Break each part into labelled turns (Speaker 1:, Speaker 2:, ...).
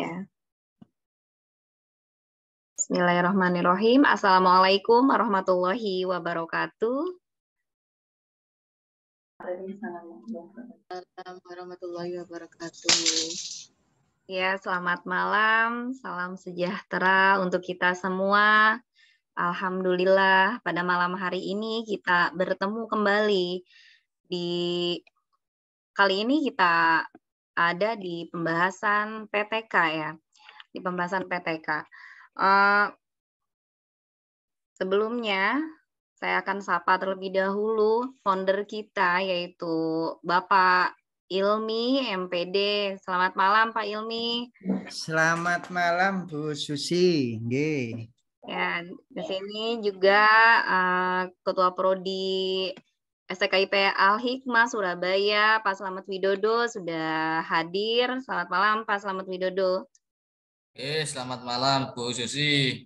Speaker 1: Ya. Bismillahirrahmanirrahim. Assalamualaikum warahmatullahi wabarakatuh. Waalaikumsalam warahmatullahi wabarakatuh.
Speaker 2: Ya, selamat malam. Salam sejahtera untuk kita semua. Alhamdulillah, pada malam hari ini kita bertemu kembali di kali ini kita ada di pembahasan PTK ya, di pembahasan PTK. Uh, eh, sebelumnya saya akan sapa terlebih dahulu founder kita yaitu Bapak Ilmi MPD. Selamat malam Pak Ilmi.
Speaker 3: Selamat malam Bu Susi. Oke.
Speaker 2: Ya, di sini juga uh, Ketua Prodi STKIP Al-Hikmah Surabaya, Pak Selamat Widodo sudah hadir. Selamat malam Pak Selamat Widodo.
Speaker 1: Eh, selamat malam Bu
Speaker 2: Susi.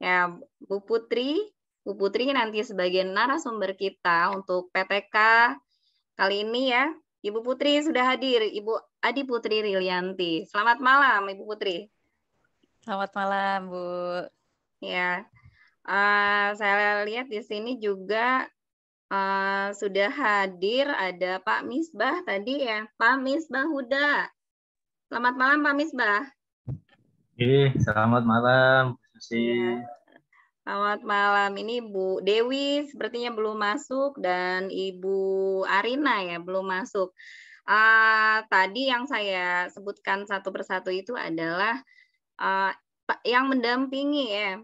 Speaker 2: Ya, Bu Putri, Bu Putri nanti sebagai narasumber kita untuk PTK kali ini ya. Ibu Putri sudah hadir, Ibu Adi Putri Rilianti. Selamat malam, Ibu Putri. Selamat malam, Bu. Ya, uh, saya lihat di sini juga uh, sudah hadir ada Pak Misbah tadi ya. Pak Misbah Huda. Selamat malam Pak Misbah.
Speaker 1: Oke, selamat malam Bu Susi. Iya.
Speaker 2: Selamat malam. Ini Bu Dewi sepertinya belum masuk dan Ibu Arina ya belum masuk. Uh, tadi yang saya sebutkan satu persatu itu adalah uh, yang mendampingi ya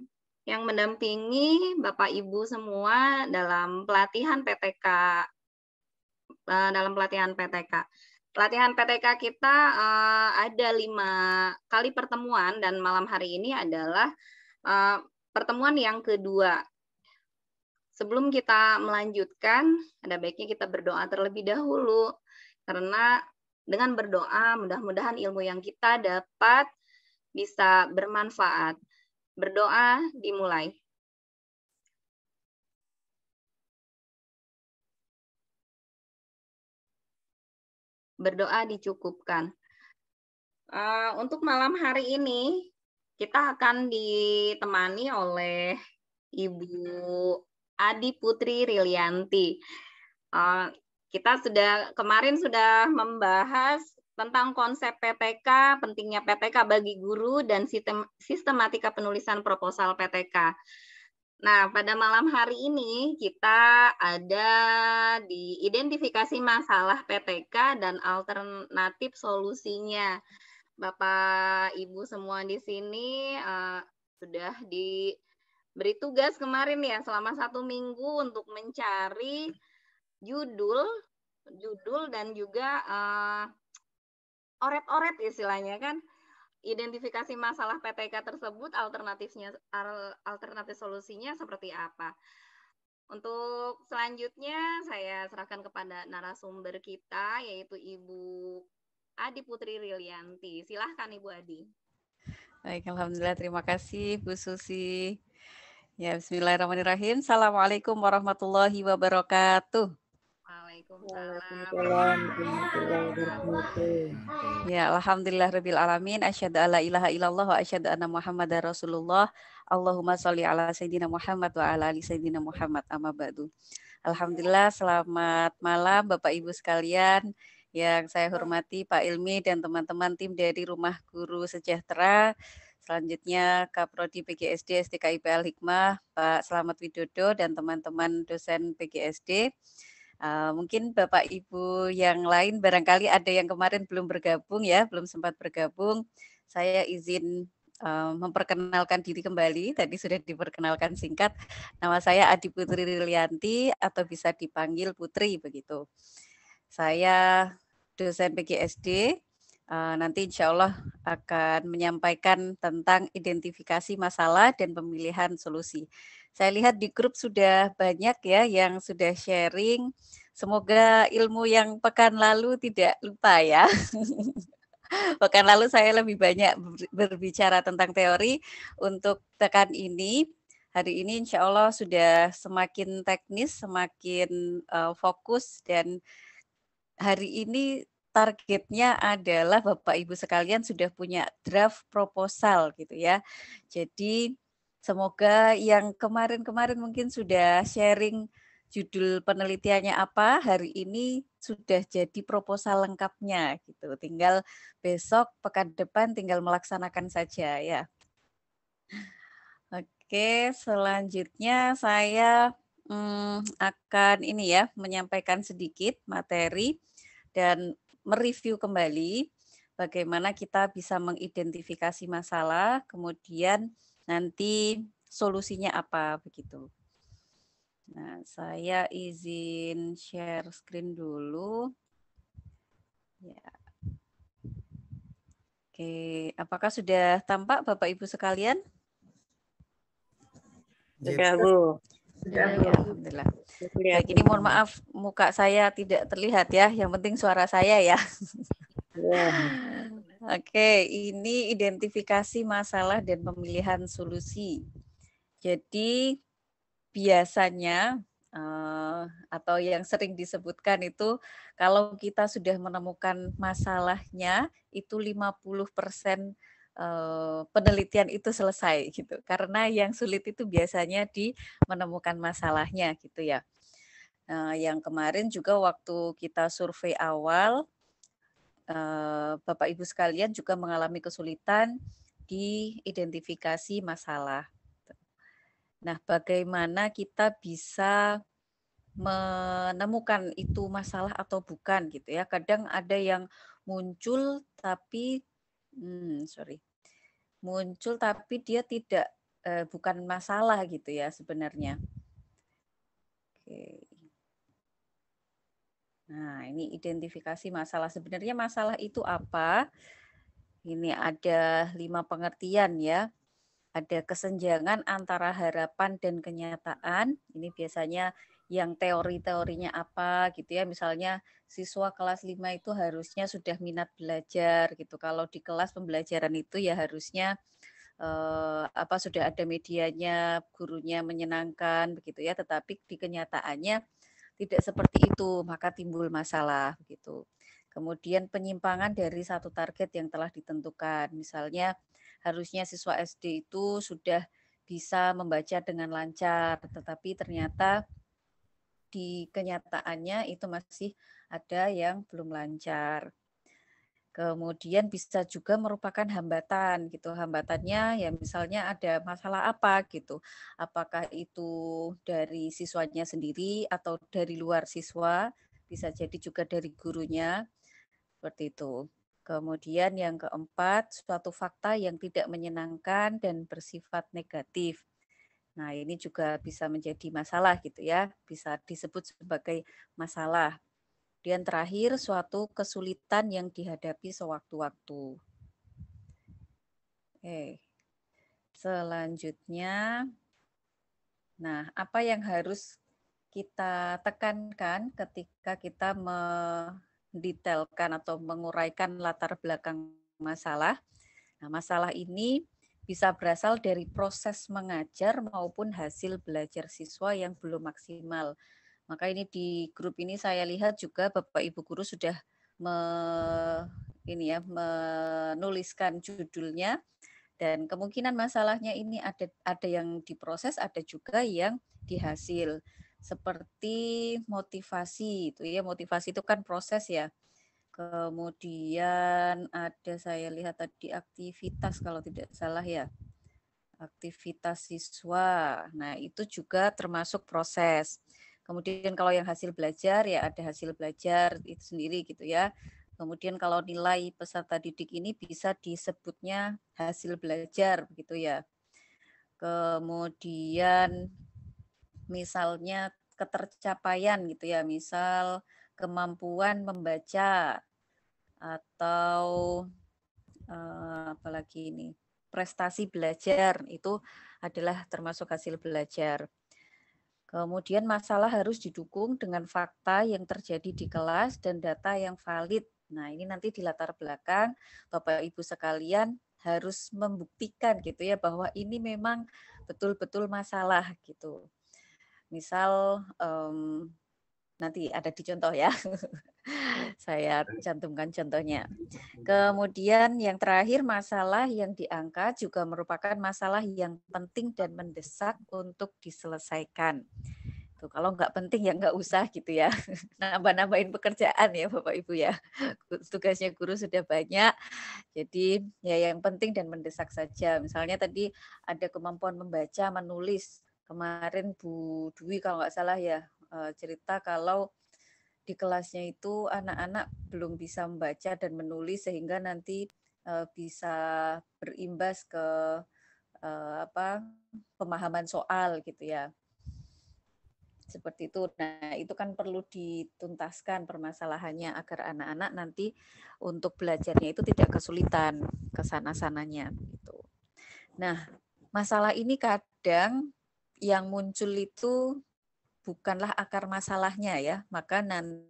Speaker 2: yang mendampingi Bapak Ibu semua dalam pelatihan PTK eh, dalam pelatihan PTK. Pelatihan PTK kita eh, ada lima kali pertemuan dan malam hari ini adalah eh, pertemuan yang kedua. Sebelum kita melanjutkan, ada baiknya kita berdoa terlebih dahulu karena dengan berdoa mudah-mudahan ilmu yang kita dapat bisa bermanfaat Berdoa dimulai. Berdoa dicukupkan. Eh, untuk malam hari ini, kita akan ditemani oleh Ibu Adi Putri Rilianti. Eh, kita sudah kemarin sudah membahas tentang konsep PTK, pentingnya PTK bagi guru dan sistem, sistematika penulisan proposal PTK. Nah, pada malam hari ini kita ada di identifikasi masalah PTK dan alternatif solusinya. Bapak Ibu semua di sini uh, sudah diberi tugas kemarin ya selama satu minggu untuk mencari judul, judul dan juga uh, oret-oret istilahnya kan identifikasi masalah PTK tersebut alternatifnya alternatif solusinya seperti apa. Untuk selanjutnya saya serahkan kepada narasumber kita yaitu Ibu Adi Putri Rilianti. Silahkan Ibu Adi. Baik, alhamdulillah terima kasih Bu Susi. Ya, bismillahirrahmanirrahim. Assalamualaikum warahmatullahi wabarakatuh.
Speaker 1: Waalaikumsalam.
Speaker 2: Ya, alhamdulillah rabbil alamin. Asyhadu alla ilaha illallah wa asyhadu anna Muhammadar Rasulullah. Allahumma sholli ala sayyidina Muhammad wa ala ali sayyidina Muhammad. Amma ba'du. Alhamdulillah, selamat malam Bapak Ibu sekalian yang saya hormati Pak Ilmi dan teman-teman tim dari Rumah Guru Sejahtera. Selanjutnya Kaprodi PGSD SDKIPL Hikmah, Pak Selamat Widodo dan teman-teman dosen PGSD. Eh, mungkin Bapak Ibu yang lain barangkali ada yang kemarin belum bergabung ya, belum sempat bergabung. Saya izin uh, memperkenalkan diri kembali. Tadi sudah diperkenalkan singkat. Nama saya Adi Putri Rilianti atau bisa dipanggil Putri begitu. Saya dosen PGSD. Uh, eh, nanti insya Allah akan menyampaikan tentang identifikasi masalah dan pemilihan solusi. Saya lihat di grup sudah banyak ya yang sudah sharing. Semoga ilmu yang pekan lalu tidak lupa ya. pekan lalu saya lebih banyak berbicara tentang teori untuk tekan ini. Hari ini insya Allah sudah semakin teknis, semakin uh, fokus dan hari ini targetnya adalah Bapak Ibu sekalian sudah punya draft proposal gitu ya. Jadi Semoga yang kemarin-kemarin mungkin sudah sharing judul penelitiannya apa, hari ini sudah jadi proposal lengkapnya gitu. Tinggal besok pekan depan tinggal melaksanakan saja ya. Oke, selanjutnya saya hmm, akan ini ya menyampaikan sedikit materi dan mereview kembali bagaimana kita bisa mengidentifikasi masalah, kemudian nanti solusinya apa begitu. Nah, saya izin share screen dulu. Ya. Oke, apakah sudah tampak Bapak Ibu sekalian? Sudah, Bu. Ya, alhamdulillah. Baik, ini mohon maaf muka saya tidak terlihat ya, yang penting suara saya ya. ya. Oke, ini identifikasi masalah dan pemilihan solusi. Jadi biasanya eh, atau yang sering disebutkan itu kalau kita sudah menemukan masalahnya itu 50% eh, penelitian itu selesai gitu. Karena yang sulit itu biasanya di menemukan masalahnya gitu ya. Nah, yang kemarin juga waktu kita survei awal Eh, Bapak Ibu sekalian juga mengalami kesulitan di identifikasi masalah. Nah, bagaimana kita bisa menemukan itu masalah atau bukan gitu ya. Kadang ada yang muncul tapi hmm, sorry muncul tapi dia tidak eh, bukan masalah gitu ya sebenarnya. Oke, Nah, ini identifikasi masalah. Sebenarnya masalah itu apa? Ini ada lima pengertian ya. Ada kesenjangan antara harapan dan kenyataan. Ini biasanya yang teori-teorinya apa gitu ya. Misalnya siswa kelas lima itu harusnya sudah minat belajar gitu. Kalau di kelas pembelajaran itu ya harusnya eh, apa sudah ada medianya, gurunya menyenangkan begitu ya. Tetapi di kenyataannya tidak seperti itu maka timbul masalah begitu. Kemudian penyimpangan dari satu target yang telah ditentukan. Misalnya harusnya siswa SD itu sudah bisa membaca dengan lancar, tetapi ternyata di kenyataannya itu masih ada yang belum lancar. Kemudian bisa juga merupakan hambatan gitu. Hambatannya ya misalnya ada masalah apa gitu. Apakah itu dari siswanya sendiri atau dari luar siswa, bisa jadi juga dari gurunya. Seperti itu. Kemudian yang keempat, suatu fakta yang tidak menyenangkan dan bersifat negatif. Nah, ini juga bisa menjadi masalah gitu ya, bisa disebut sebagai masalah. Kemudian terakhir, suatu kesulitan yang dihadapi sewaktu-waktu. Oke. Selanjutnya, nah apa yang harus kita tekankan ketika kita mendetailkan atau menguraikan latar belakang masalah? Nah, masalah ini bisa berasal dari proses mengajar maupun hasil belajar siswa yang belum maksimal maka ini di grup ini saya lihat juga Bapak Ibu guru sudah me, ini ya menuliskan judulnya dan kemungkinan masalahnya ini ada ada yang diproses, ada juga yang dihasil. Seperti motivasi itu ya, motivasi itu kan proses ya. Kemudian ada saya lihat tadi aktivitas kalau tidak salah ya aktivitas siswa. Nah, itu juga termasuk proses. Kemudian kalau yang hasil belajar ya ada hasil belajar itu sendiri gitu ya. Kemudian kalau nilai peserta didik ini bisa disebutnya hasil belajar begitu ya. Kemudian misalnya ketercapaian gitu ya, misal kemampuan membaca atau eh, apalagi ini prestasi belajar itu adalah termasuk hasil belajar. Kemudian masalah harus didukung dengan fakta yang terjadi di kelas dan data yang valid. Nah, ini nanti di latar belakang Bapak Ibu sekalian harus membuktikan gitu ya bahwa ini memang betul-betul masalah gitu. Misal um, nanti ada di contoh ya. Saya cantumkan contohnya. Kemudian yang terakhir masalah yang diangkat juga merupakan masalah yang penting dan mendesak untuk diselesaikan. Tuh, kalau nggak penting ya nggak usah gitu ya. Nambah-nambahin pekerjaan ya Bapak Ibu ya. Tugasnya guru sudah banyak. Jadi ya yang penting dan mendesak saja. Misalnya tadi ada kemampuan membaca, menulis. Kemarin Bu Dwi kalau nggak salah ya Eh, cerita kalau di kelasnya itu anak-anak belum bisa membaca dan menulis sehingga nanti uh, bisa berimbas ke uh, apa pemahaman soal gitu ya seperti itu. Nah, itu kan perlu dituntaskan permasalahannya agar anak-anak nanti untuk belajarnya itu tidak kesulitan ke sana-sananya gitu. Nah, masalah ini kadang yang muncul itu bukanlah akar masalahnya ya, maka nanti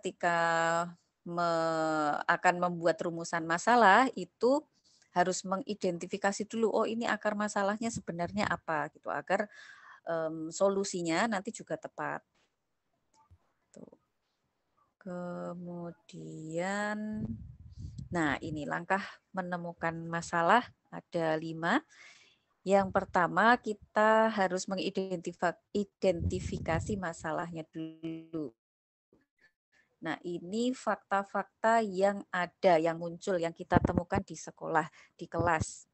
Speaker 2: ketika me, akan membuat rumusan masalah itu harus mengidentifikasi dulu oh ini akar masalahnya sebenarnya apa gitu agar um, solusinya nanti juga tepat. Tuh. Kemudian, nah ini langkah menemukan masalah ada lima. Yang pertama, kita harus mengidentifikasi masalahnya dulu. Nah, ini fakta-fakta yang ada, yang muncul, yang kita temukan di sekolah, di kelas.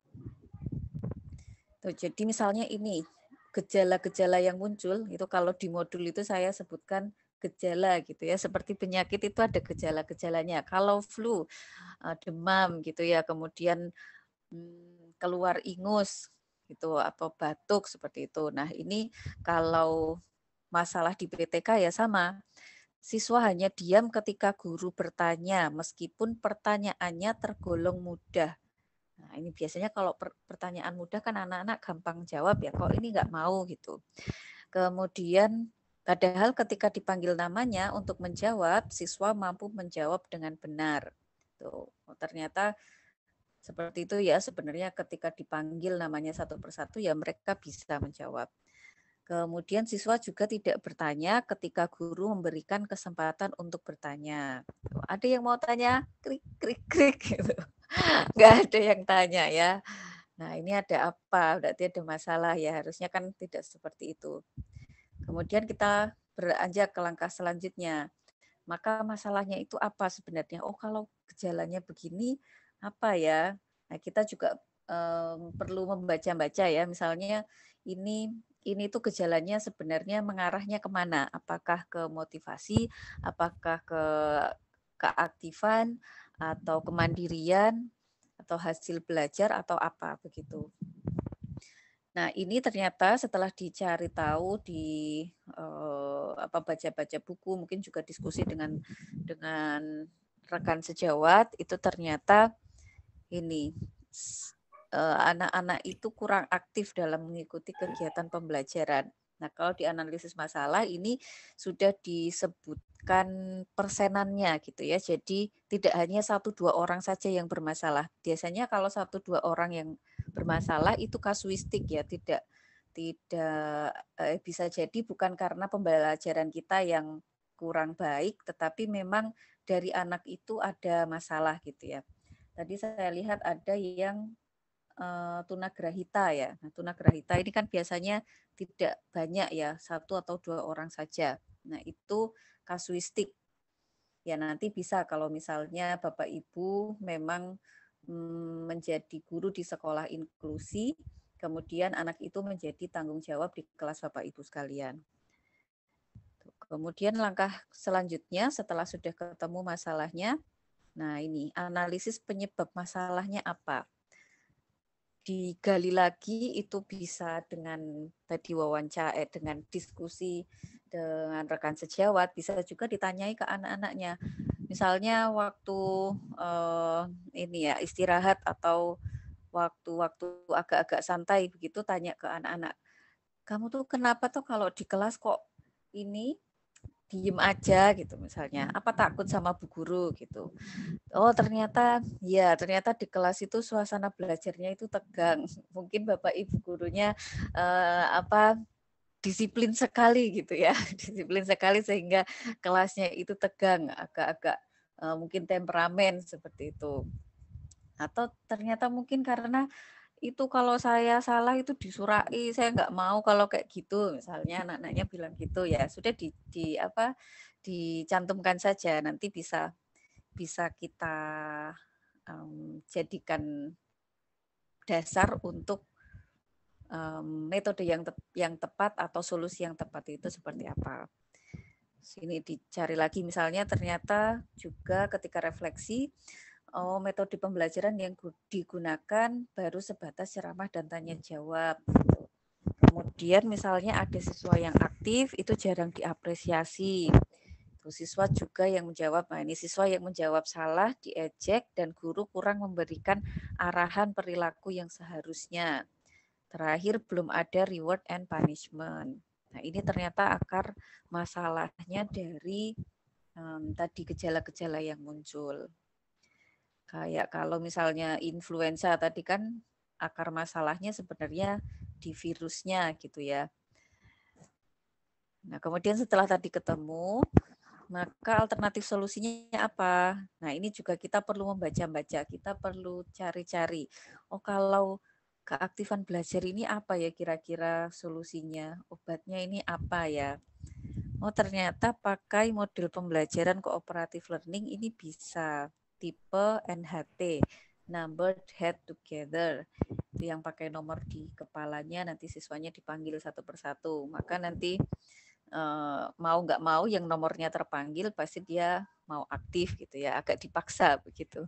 Speaker 2: Tuh, jadi misalnya ini, gejala-gejala yang muncul, itu kalau di modul itu saya sebutkan gejala gitu ya seperti penyakit itu ada gejala-gejalanya kalau flu eh, demam gitu ya kemudian hmm, keluar ingus gitu atau batuk seperti itu. Nah, ini kalau masalah di PTK ya sama. Siswa hanya diam ketika guru bertanya meskipun pertanyaannya tergolong mudah. Nah, ini biasanya kalau pertanyaan mudah kan anak-anak gampang jawab ya, kok ini nggak mau gitu. Kemudian Padahal ketika dipanggil namanya untuk menjawab, siswa mampu menjawab dengan benar. Tuh, ternyata seperti itu ya sebenarnya ketika dipanggil namanya satu persatu ya mereka bisa menjawab. Kemudian siswa juga tidak bertanya ketika guru memberikan kesempatan untuk bertanya. Ada yang mau tanya? Krik krik krik gitu. Gak ada yang tanya ya. Nah, ini ada apa? Berarti ada masalah ya. Harusnya kan tidak seperti itu. Kemudian kita beranjak ke langkah selanjutnya. Maka masalahnya itu apa sebenarnya? Oh, kalau gejalanya begini, apa ya? Nah, kita juga um, perlu membaca-baca ya, misalnya ini ini tuh gejalanya sebenarnya mengarahnya kemana? Apakah ke motivasi, apakah ke keaktifan, atau kemandirian, atau hasil belajar, atau apa begitu. Nah, ini ternyata setelah dicari tahu di uh, apa baca-baca buku, mungkin juga diskusi dengan dengan rekan sejawat, itu ternyata ini eh, anak-anak itu kurang aktif dalam mengikuti kegiatan pembelajaran. Nah, kalau di analisis masalah ini sudah disebutkan persenannya gitu ya. Jadi tidak hanya satu dua orang saja yang bermasalah. Biasanya kalau satu dua orang yang bermasalah itu kasuistik ya, tidak tidak eh, bisa jadi bukan karena pembelajaran kita yang kurang baik, tetapi memang dari anak itu ada masalah gitu ya. Tadi saya lihat ada yang uh, eh, grahita ya. Nah, grahita ini kan biasanya tidak banyak ya, satu atau dua orang saja. Nah, itu kasuistik. Ya nanti bisa kalau misalnya Bapak Ibu memang mm, menjadi guru di sekolah inklusi, kemudian anak itu menjadi tanggung jawab di kelas Bapak Ibu sekalian. Kemudian langkah selanjutnya setelah sudah ketemu masalahnya, Nah, ini analisis penyebab masalahnya apa. Digali lagi itu bisa dengan tadi wawancara eh, dengan diskusi dengan rekan sejawat, bisa juga ditanyai ke anak-anaknya. Misalnya waktu eh, ini ya istirahat atau waktu-waktu agak-agak santai begitu tanya ke anak-anak. Kamu tuh kenapa tuh kalau di kelas kok ini diem aja gitu misalnya hmm. apa takut sama bu guru gitu oh ternyata ya ternyata di kelas itu suasana belajarnya itu tegang mungkin bapak ibu gurunya eh, apa disiplin sekali gitu ya disiplin sekali sehingga kelasnya itu tegang agak-agak eh, mungkin temperamen seperti itu atau ternyata mungkin karena itu kalau saya salah itu disurai saya nggak mau kalau kayak gitu misalnya anak-anaknya bilang gitu ya sudah di, di apa dicantumkan saja nanti bisa bisa kita um, jadikan dasar untuk um, metode yang te yang tepat atau solusi yang tepat itu seperti apa sini dicari lagi misalnya ternyata juga ketika refleksi Oh, metode pembelajaran yang digunakan baru sebatas ceramah dan tanya hmm. jawab. Kemudian misalnya ada siswa yang aktif itu jarang diapresiasi. Terus siswa juga yang menjawab, nah ini siswa yang menjawab salah diejek dan guru kurang memberikan arahan perilaku yang seharusnya. Terakhir belum ada reward and punishment. Nah, ini ternyata akar masalahnya dari um, tadi gejala-gejala yang muncul kayak kalau misalnya influenza tadi kan akar masalahnya sebenarnya di virusnya gitu ya. Nah, kemudian setelah tadi ketemu, maka alternatif solusinya apa? Nah, ini juga kita perlu membaca-baca, kita perlu cari-cari. Oh, kalau keaktifan belajar ini apa ya kira-kira solusinya? Obatnya ini apa ya? Oh, ternyata pakai model pembelajaran kooperatif learning ini bisa tipe NHT number head together itu yang pakai nomor di kepalanya nanti siswanya dipanggil satu persatu maka nanti eh, mau nggak mau yang nomornya terpanggil pasti dia mau aktif gitu ya agak dipaksa begitu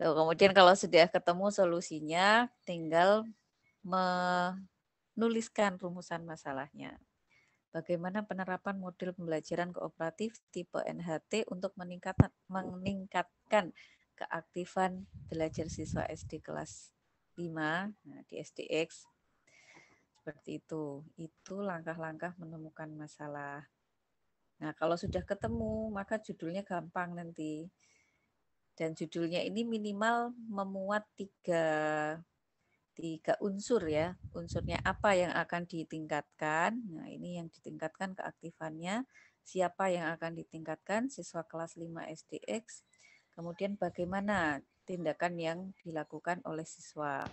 Speaker 2: Lalu kemudian kalau sudah ketemu solusinya tinggal menuliskan rumusan masalahnya bagaimana penerapan model pembelajaran kooperatif tipe NHT untuk meningkatkan, meningkatkan keaktifan belajar siswa SD kelas 5 nah, di SDX. Seperti itu. Itu langkah-langkah menemukan masalah. Nah, kalau sudah ketemu, maka judulnya gampang nanti. Dan judulnya ini minimal memuat tiga tiga unsur ya. Unsurnya apa yang akan ditingkatkan? Nah, ini yang ditingkatkan keaktifannya. Siapa yang akan ditingkatkan? Siswa kelas 5 SDX. Kemudian bagaimana tindakan yang dilakukan oleh siswa?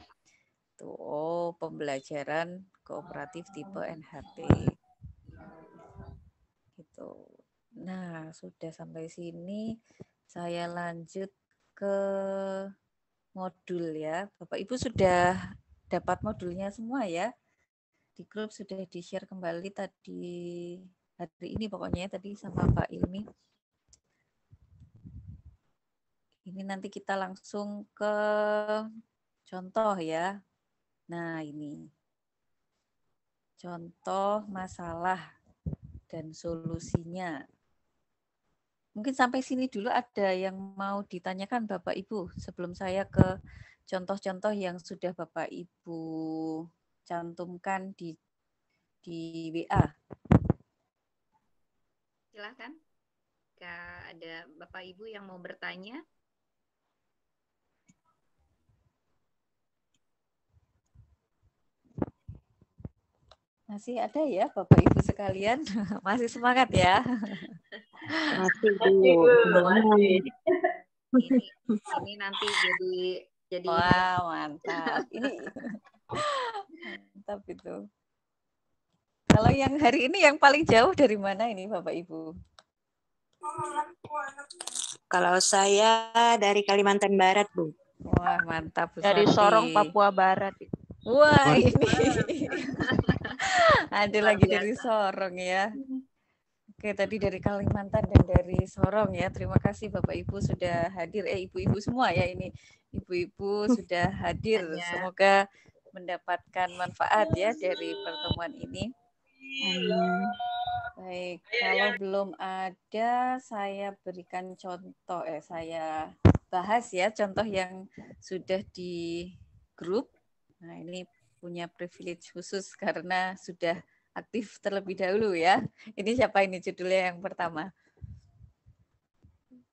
Speaker 2: Tuh, oh, pembelajaran kooperatif tipe NHT. Gitu. Nah, sudah sampai sini saya lanjut ke modul ya. Bapak Ibu sudah dapat modulnya semua ya. Di grup sudah di-share kembali tadi hari ini pokoknya ya, tadi sama Pak Ilmi. Ini nanti kita langsung ke contoh ya. Nah, ini. Contoh masalah dan solusinya. Mungkin sampai sini dulu ada yang mau ditanyakan Bapak Ibu sebelum saya ke contoh-contoh yang sudah Bapak Ibu cantumkan di di WA. Silakan. Jika ada Bapak Ibu yang mau bertanya. Masih ada ya Bapak Ibu sekalian, masih semangat ya. Masih Ini nanti jadi jadi. Wah mantap. Ini mantap itu. Kalau yang hari ini yang paling jauh dari mana ini Bapak Ibu? Kalau saya dari Kalimantan Barat, Bu. Wah, mantap. Bu dari Sorong, Papua Barat. Wah, ini. Ada lagi dari Sorong ya. Oke, tadi dari Kalimantan dan dari Sorong ya. Terima kasih Bapak Ibu sudah hadir. Eh, Ibu-ibu semua ya ini. Ibu-ibu sudah hadir. Iya. Semoga mendapatkan manfaat ya dari pertemuan ini. Hmm. Baik, kalau belum ada saya berikan contoh eh saya bahas ya contoh yang sudah di grup. Nah, ini punya privilege khusus karena sudah aktif terlebih dahulu ya. Ini siapa ini judulnya yang pertama?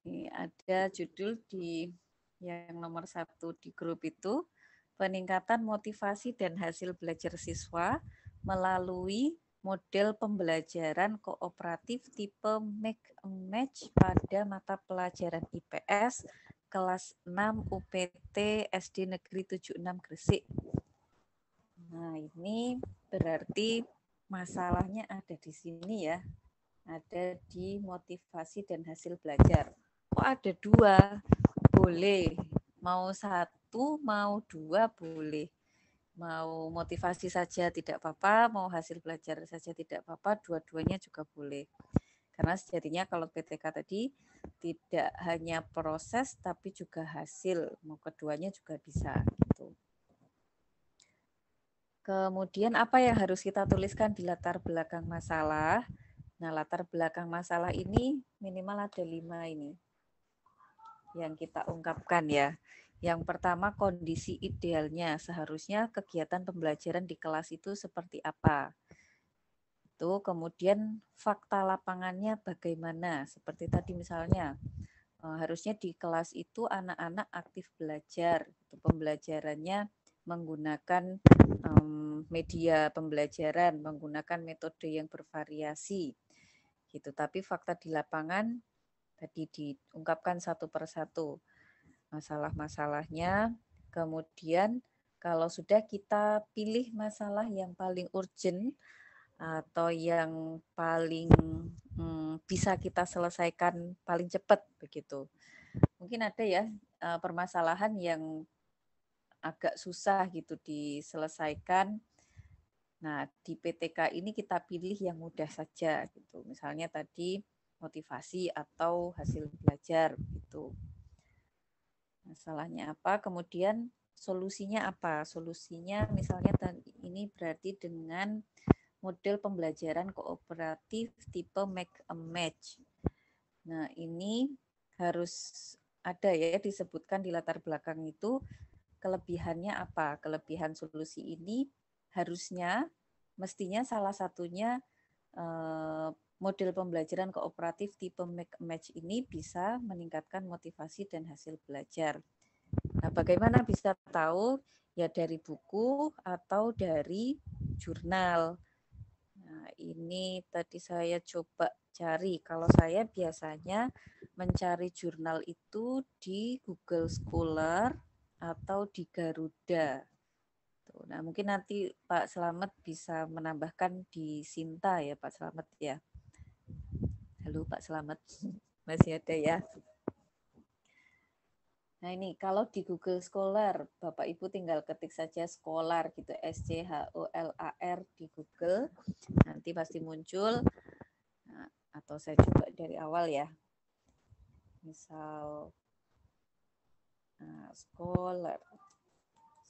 Speaker 2: Ini ada judul di yang nomor satu di grup itu peningkatan motivasi dan hasil belajar siswa melalui model pembelajaran kooperatif tipe make a match pada mata pelajaran IPS kelas 6 UPT SD Negeri 76 Gresik. Nah, ini berarti masalahnya ada di sini ya. Ada di motivasi dan hasil belajar. Kok ada dua? Boleh. Mau satu, mau dua boleh. Mau motivasi saja tidak apa-apa, mau hasil belajar saja tidak apa-apa, dua-duanya juga boleh. Karena sejatinya kalau PTK tadi tidak hanya proses tapi juga hasil, mau keduanya juga bisa. Kemudian apa yang harus kita tuliskan di latar belakang masalah? Nah, latar belakang masalah ini minimal ada lima ini yang kita ungkapkan ya. Yang pertama kondisi idealnya, seharusnya kegiatan pembelajaran di kelas itu seperti apa. Itu kemudian fakta lapangannya bagaimana, seperti tadi misalnya e, harusnya di kelas itu anak-anak aktif belajar, pembelajarannya menggunakan e, media pembelajaran menggunakan metode yang bervariasi gitu tapi fakta di lapangan tadi diungkapkan satu persatu masalah-masalahnya kemudian kalau sudah kita pilih masalah yang paling urgent atau yang paling hmm, bisa kita selesaikan paling cepat begitu mungkin ada ya eh, permasalahan yang agak susah gitu diselesaikan. Nah, di PTK ini kita pilih yang mudah saja gitu. Misalnya tadi motivasi atau hasil belajar gitu. Masalahnya apa? Kemudian solusinya apa? Solusinya misalnya ini berarti dengan model pembelajaran kooperatif tipe make a match. Nah, ini harus ada ya disebutkan di latar belakang itu kelebihannya apa? Kelebihan solusi ini harusnya mestinya salah satunya eh, model pembelajaran kooperatif tipe make match ini bisa meningkatkan motivasi dan hasil belajar. Nah, bagaimana bisa tahu? Ya dari buku atau dari jurnal. Nah, ini tadi saya coba cari. Kalau saya biasanya mencari jurnal itu di Google Scholar atau di Garuda. Tuh, nah mungkin nanti Pak Selamat bisa menambahkan di Sinta ya Pak Selamat ya. Halo Pak Selamat, masih ada ya. Nah ini kalau di Google Scholar, Bapak Ibu tinggal ketik saja Scholar gitu, S C H O L A R di Google, nanti pasti muncul. Nah, atau saya coba dari awal ya. Misal Nah, scholar.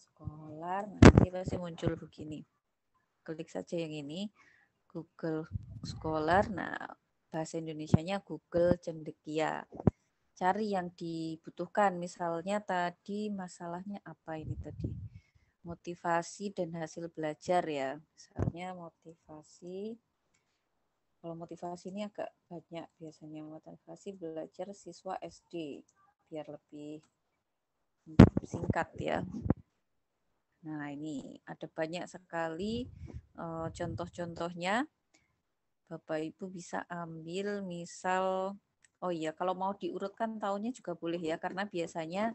Speaker 2: Scholar nanti pasti muncul begini. Klik saja yang ini, Google Scholar. Nah, bahasa Indonesia-nya Google Cendekia. Cari yang dibutuhkan. Misalnya tadi masalahnya apa ini tadi? Motivasi dan hasil belajar ya. Misalnya motivasi kalau motivasi ini agak banyak biasanya motivasi belajar siswa SD biar lebih singkat ya. Nah, ini ada banyak sekali uh, contoh-contohnya. Bapak Ibu bisa ambil misal oh iya kalau mau diurutkan tahunnya juga boleh ya karena biasanya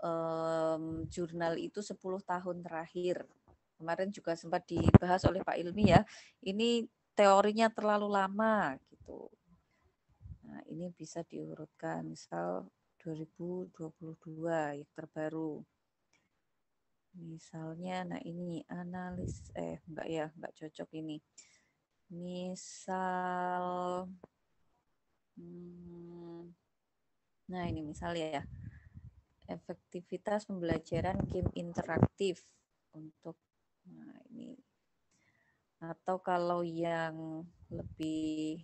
Speaker 2: um, jurnal itu 10 tahun terakhir. Kemarin juga sempat dibahas oleh Pak Ilmi ya. Ini teorinya terlalu lama gitu. Nah, ini bisa diurutkan misal 2022 ya terbaru. Misalnya, nah ini analis, eh enggak ya, enggak cocok ini. Misal, hmm, nah ini misalnya ya, efektivitas pembelajaran game interaktif untuk nah ini atau kalau yang lebih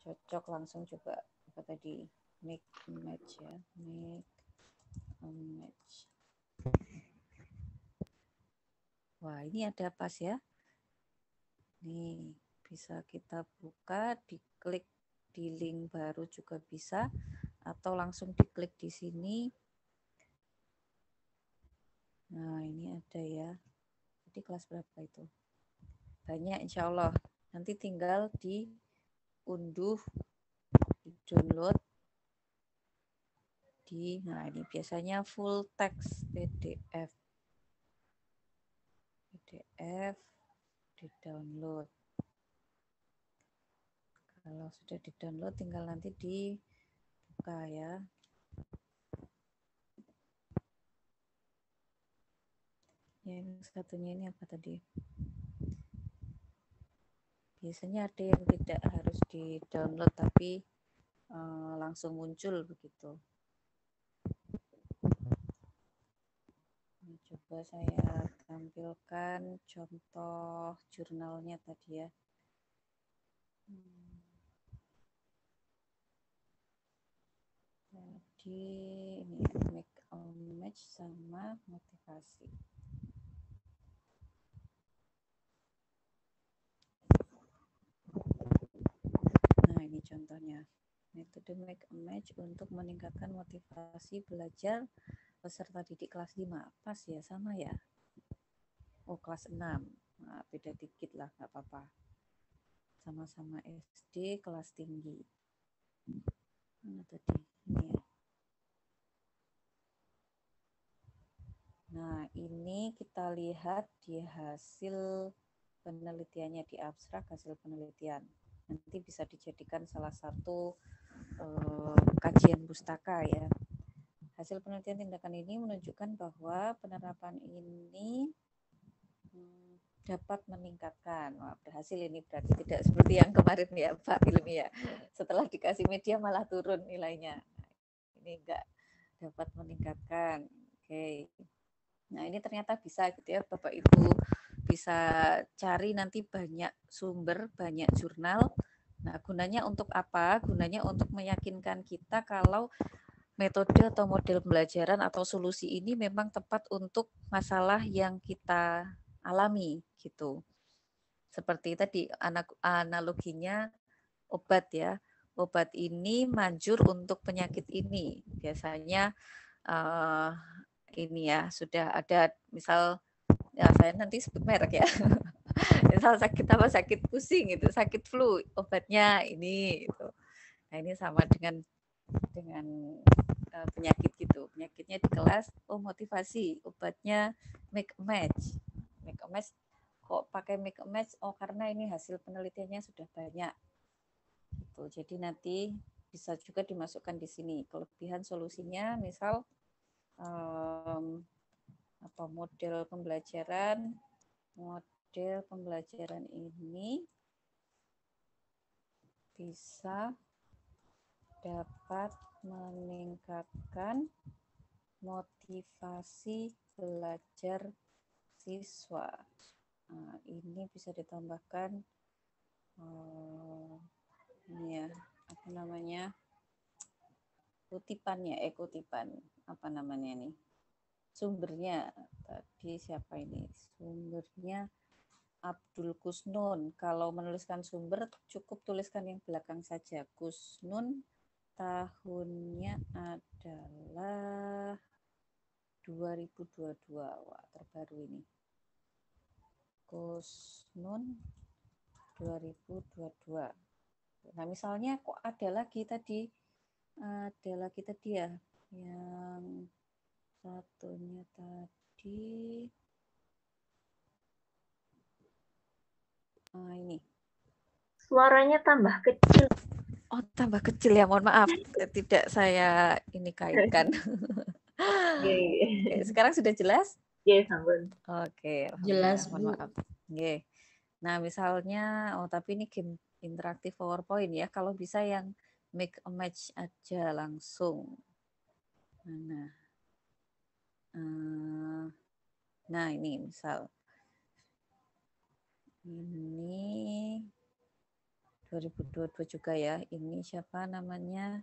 Speaker 2: cocok langsung coba apa tadi make match ya make match wah ini ada pas ya nih bisa kita buka diklik di link baru juga bisa atau langsung diklik di sini nah ini ada ya jadi kelas berapa itu banyak insya Allah nanti tinggal diunduh di download Nah, ini biasanya full text PDF. PDF di-download. Kalau sudah di-download tinggal nanti dibuka ya. ya. Yang satunya ini apa tadi? Biasanya ada yang tidak harus di-download tapi eh, langsung muncul begitu. coba saya tampilkan contoh jurnalnya tadi ya. Hmm. jadi ini ya, make a match sama motivasi. Nah ini contohnya metode make a match untuk meningkatkan motivasi belajar peserta didik kelas 5 pas ya sama ya oh kelas 6 nah, beda dikit lah nggak apa-apa sama-sama SD kelas tinggi mana tadi ini ya. Nah, ini kita lihat di hasil penelitiannya di abstrak hasil penelitian. Nanti bisa dijadikan salah satu eh, kajian pustaka ya. Hasil penelitian tindakan ini menunjukkan bahwa penerapan ini hmm, dapat meningkatkan. Wah, berhasil ini berarti tidak seperti yang kemarin ya Pak Ilmi ya. Setelah dikasih media malah turun nilainya. Ini enggak dapat meningkatkan. Oke. Nah, ini ternyata bisa gitu ya Bapak Ibu bisa cari nanti banyak sumber, banyak jurnal. Nah, gunanya untuk apa? Gunanya untuk meyakinkan kita kalau metode atau model pembelajaran atau solusi ini memang tepat untuk masalah yang kita alami gitu. Seperti tadi analoginya obat ya. Obat ini manjur untuk penyakit ini. Biasanya uh, ini ya sudah ada misal ya saya nanti sebut merek ya. misal sakit apa sakit pusing itu sakit flu obatnya ini gitu. Nah, ini sama dengan dengan uh, penyakit gitu. Penyakitnya di kelas, oh motivasi, obatnya make a match. Make a match kok pakai make a match? Oh karena ini hasil penelitiannya sudah banyak. Gitu. Jadi nanti bisa juga dimasukkan di sini. Kelebihan solusinya misal um, apa model pembelajaran model pembelajaran ini bisa dapat meningkatkan motivasi belajar siswa. Nah, ini bisa ditambahkan eh, ini ya apa namanya kutipannya eh kutipan apa namanya nih sumbernya tadi siapa ini sumbernya Abdul Kusnun kalau menuliskan sumber cukup tuliskan yang belakang saja Kusnun tahunnya adalah 2022 Wah, terbaru ini Kusnun 2022 nah misalnya kok ada lagi tadi ada lagi tadi ya yang satunya tadi nah, ini suaranya tambah kecil oh tambah kecil ya mohon maaf tidak saya ini kaitkan iya, iya, iya. Oke, sekarang sudah jelas Yes, ampun. Oke, jelas. Mohon maaf. Oke. Nah, misalnya, oh tapi ini game interaktif PowerPoint ya. Kalau bisa yang make a match aja langsung. Nah, eh, nah ini misal ini 2022 juga ya. Ini siapa namanya?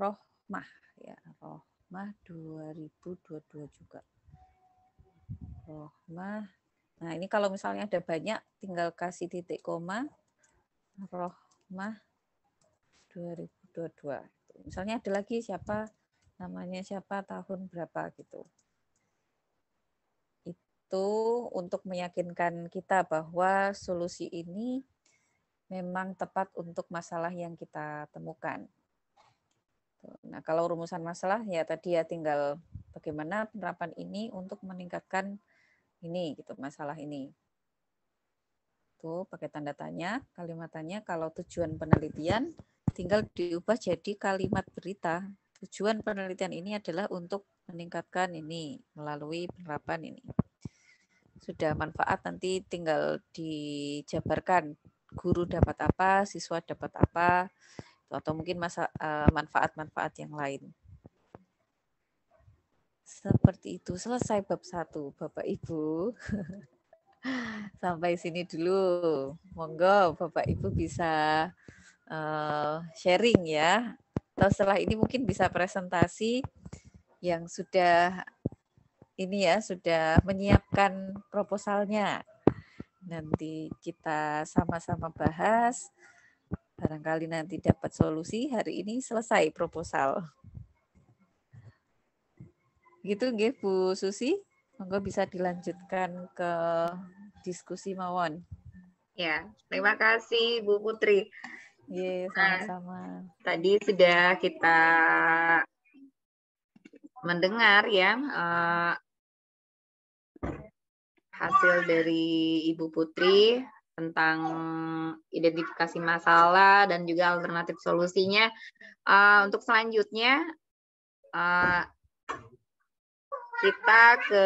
Speaker 2: Rohmah ya, Rohmah 2022 juga. Rohmah. Nah, ini kalau misalnya ada banyak tinggal kasih titik koma Rohmah 2022. Misalnya ada lagi siapa namanya siapa tahun berapa gitu itu untuk meyakinkan kita bahwa solusi ini memang tepat untuk masalah yang kita temukan. Nah, kalau rumusan masalah ya tadi ya tinggal bagaimana penerapan ini untuk meningkatkan ini gitu masalah ini. Tuh pakai tanda tanya, kalimatannya kalau tujuan penelitian tinggal diubah jadi kalimat berita. Tujuan penelitian ini adalah untuk meningkatkan ini melalui penerapan ini. Sudah manfaat nanti tinggal dijabarkan guru dapat apa, siswa dapat apa, atau mungkin masa eh, manfaat-manfaat yang lain. Seperti itu, selesai bab satu, Bapak Ibu. Sampai sini dulu. Monggo Bapak Ibu bisa eh, sharing ya. Atau setelah ini mungkin bisa presentasi yang sudah ini ya, sudah menyiapkan proposalnya nanti kita sama-sama bahas. Barangkali nanti dapat solusi. Hari ini selesai proposal. Gitu nggih Bu Susi, monggo bisa dilanjutkan ke diskusi mawon. Ya, terima kasih Bu Putri. Iya, sama-sama. Nah, tadi sudah kita mendengar ya uh, hasil dari Ibu Putri tentang identifikasi masalah dan juga alternatif solusinya. Uh, untuk selanjutnya uh, kita ke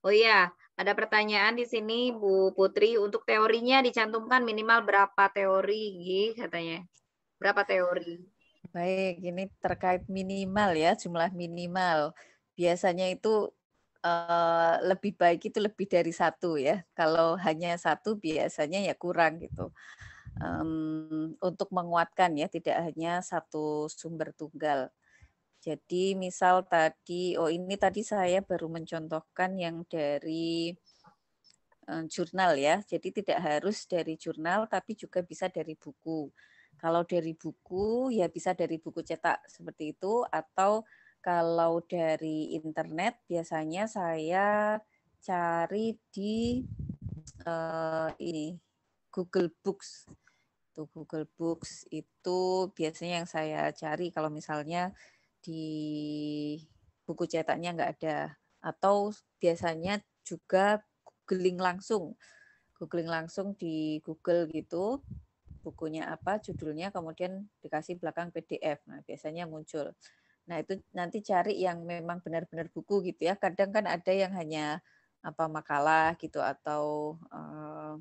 Speaker 2: Oh ya, ada pertanyaan di sini Bu Putri untuk teorinya dicantumkan minimal berapa teori Gih, katanya. Berapa teori? Baik, ini terkait minimal ya, jumlah minimal. Biasanya itu Eh, lebih baik itu lebih dari satu ya. Kalau hanya satu biasanya ya kurang gitu. Um, untuk menguatkan ya, tidak hanya satu sumber tunggal. Jadi misal tadi, oh ini tadi saya baru mencontohkan yang dari eh, jurnal ya. Jadi tidak harus dari jurnal, tapi juga bisa dari buku. Kalau dari buku ya bisa dari buku cetak seperti itu atau kalau dari internet biasanya saya cari di uh, ini Google Books. Tuh Google Books itu biasanya yang saya cari kalau misalnya di buku cetaknya nggak ada atau biasanya juga googling langsung. Googling langsung di Google gitu bukunya apa, judulnya kemudian dikasih belakang PDF. Nah, biasanya muncul. Nah, itu nanti cari yang memang benar-benar buku gitu ya. Kadang kan ada yang hanya apa makalah gitu atau misalnya eh,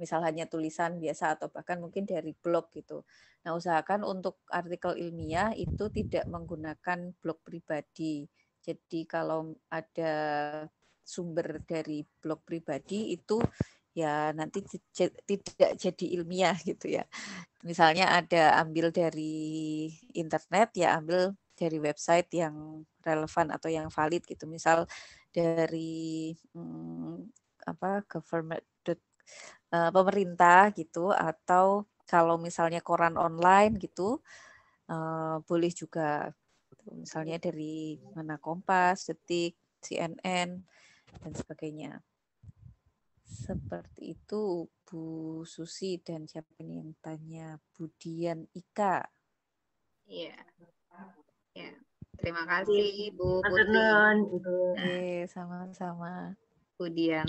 Speaker 2: misal hanya tulisan biasa atau bahkan mungkin dari blog gitu. Nah, usahakan untuk artikel ilmiah itu tidak menggunakan blog pribadi. Jadi kalau ada sumber dari blog pribadi itu ya nanti tidak jadi ilmiah gitu ya. Misalnya ada ambil dari internet ya ambil dari website yang relevan atau yang valid gitu. Misal dari hmm, apa government uh, pemerintah gitu atau kalau misalnya koran online gitu uh, boleh juga gitu. misalnya dari mana Kompas, Detik, CNN dan sebagainya. Seperti itu Bu Susi dan siapa ini yang tanya Budian Ika. Iya. Ya. Terima kasih Bu Putri. Eh, sama-sama. Budian.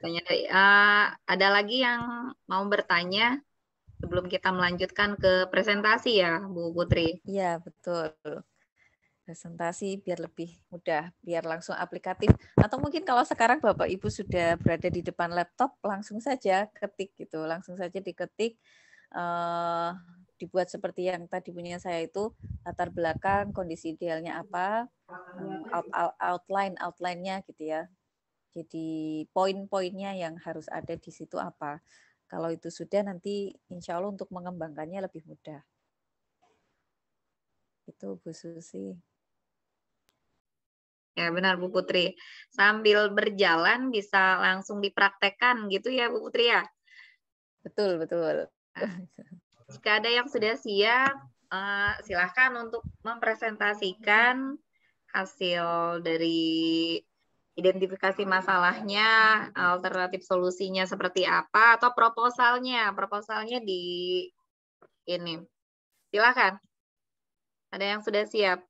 Speaker 2: Tanya uh, ada lagi yang mau bertanya sebelum kita melanjutkan ke presentasi ya Bu Putri. Iya, betul presentasi biar lebih mudah, biar langsung aplikatif. Atau mungkin kalau sekarang Bapak Ibu sudah berada di depan laptop, langsung saja ketik gitu, langsung saja diketik Uh, dibuat seperti yang tadi punya saya itu latar belakang, kondisi idealnya apa, eh, out, out, outline outline-nya gitu ya. Jadi poin-poinnya yang harus ada di situ apa. Kalau itu sudah nanti insya Allah untuk mengembangkannya lebih mudah. Itu Bu Susi. Ya benar Bu Putri. Sambil berjalan bisa langsung dipraktekkan gitu ya Bu Putri ya. Betul betul. Nah, jika ada yang sudah siap, uh, silahkan untuk mempresentasikan hasil dari identifikasi masalahnya, alternatif solusinya seperti apa, atau proposalnya. Proposalnya di ini. Silakan. Ada yang sudah siap?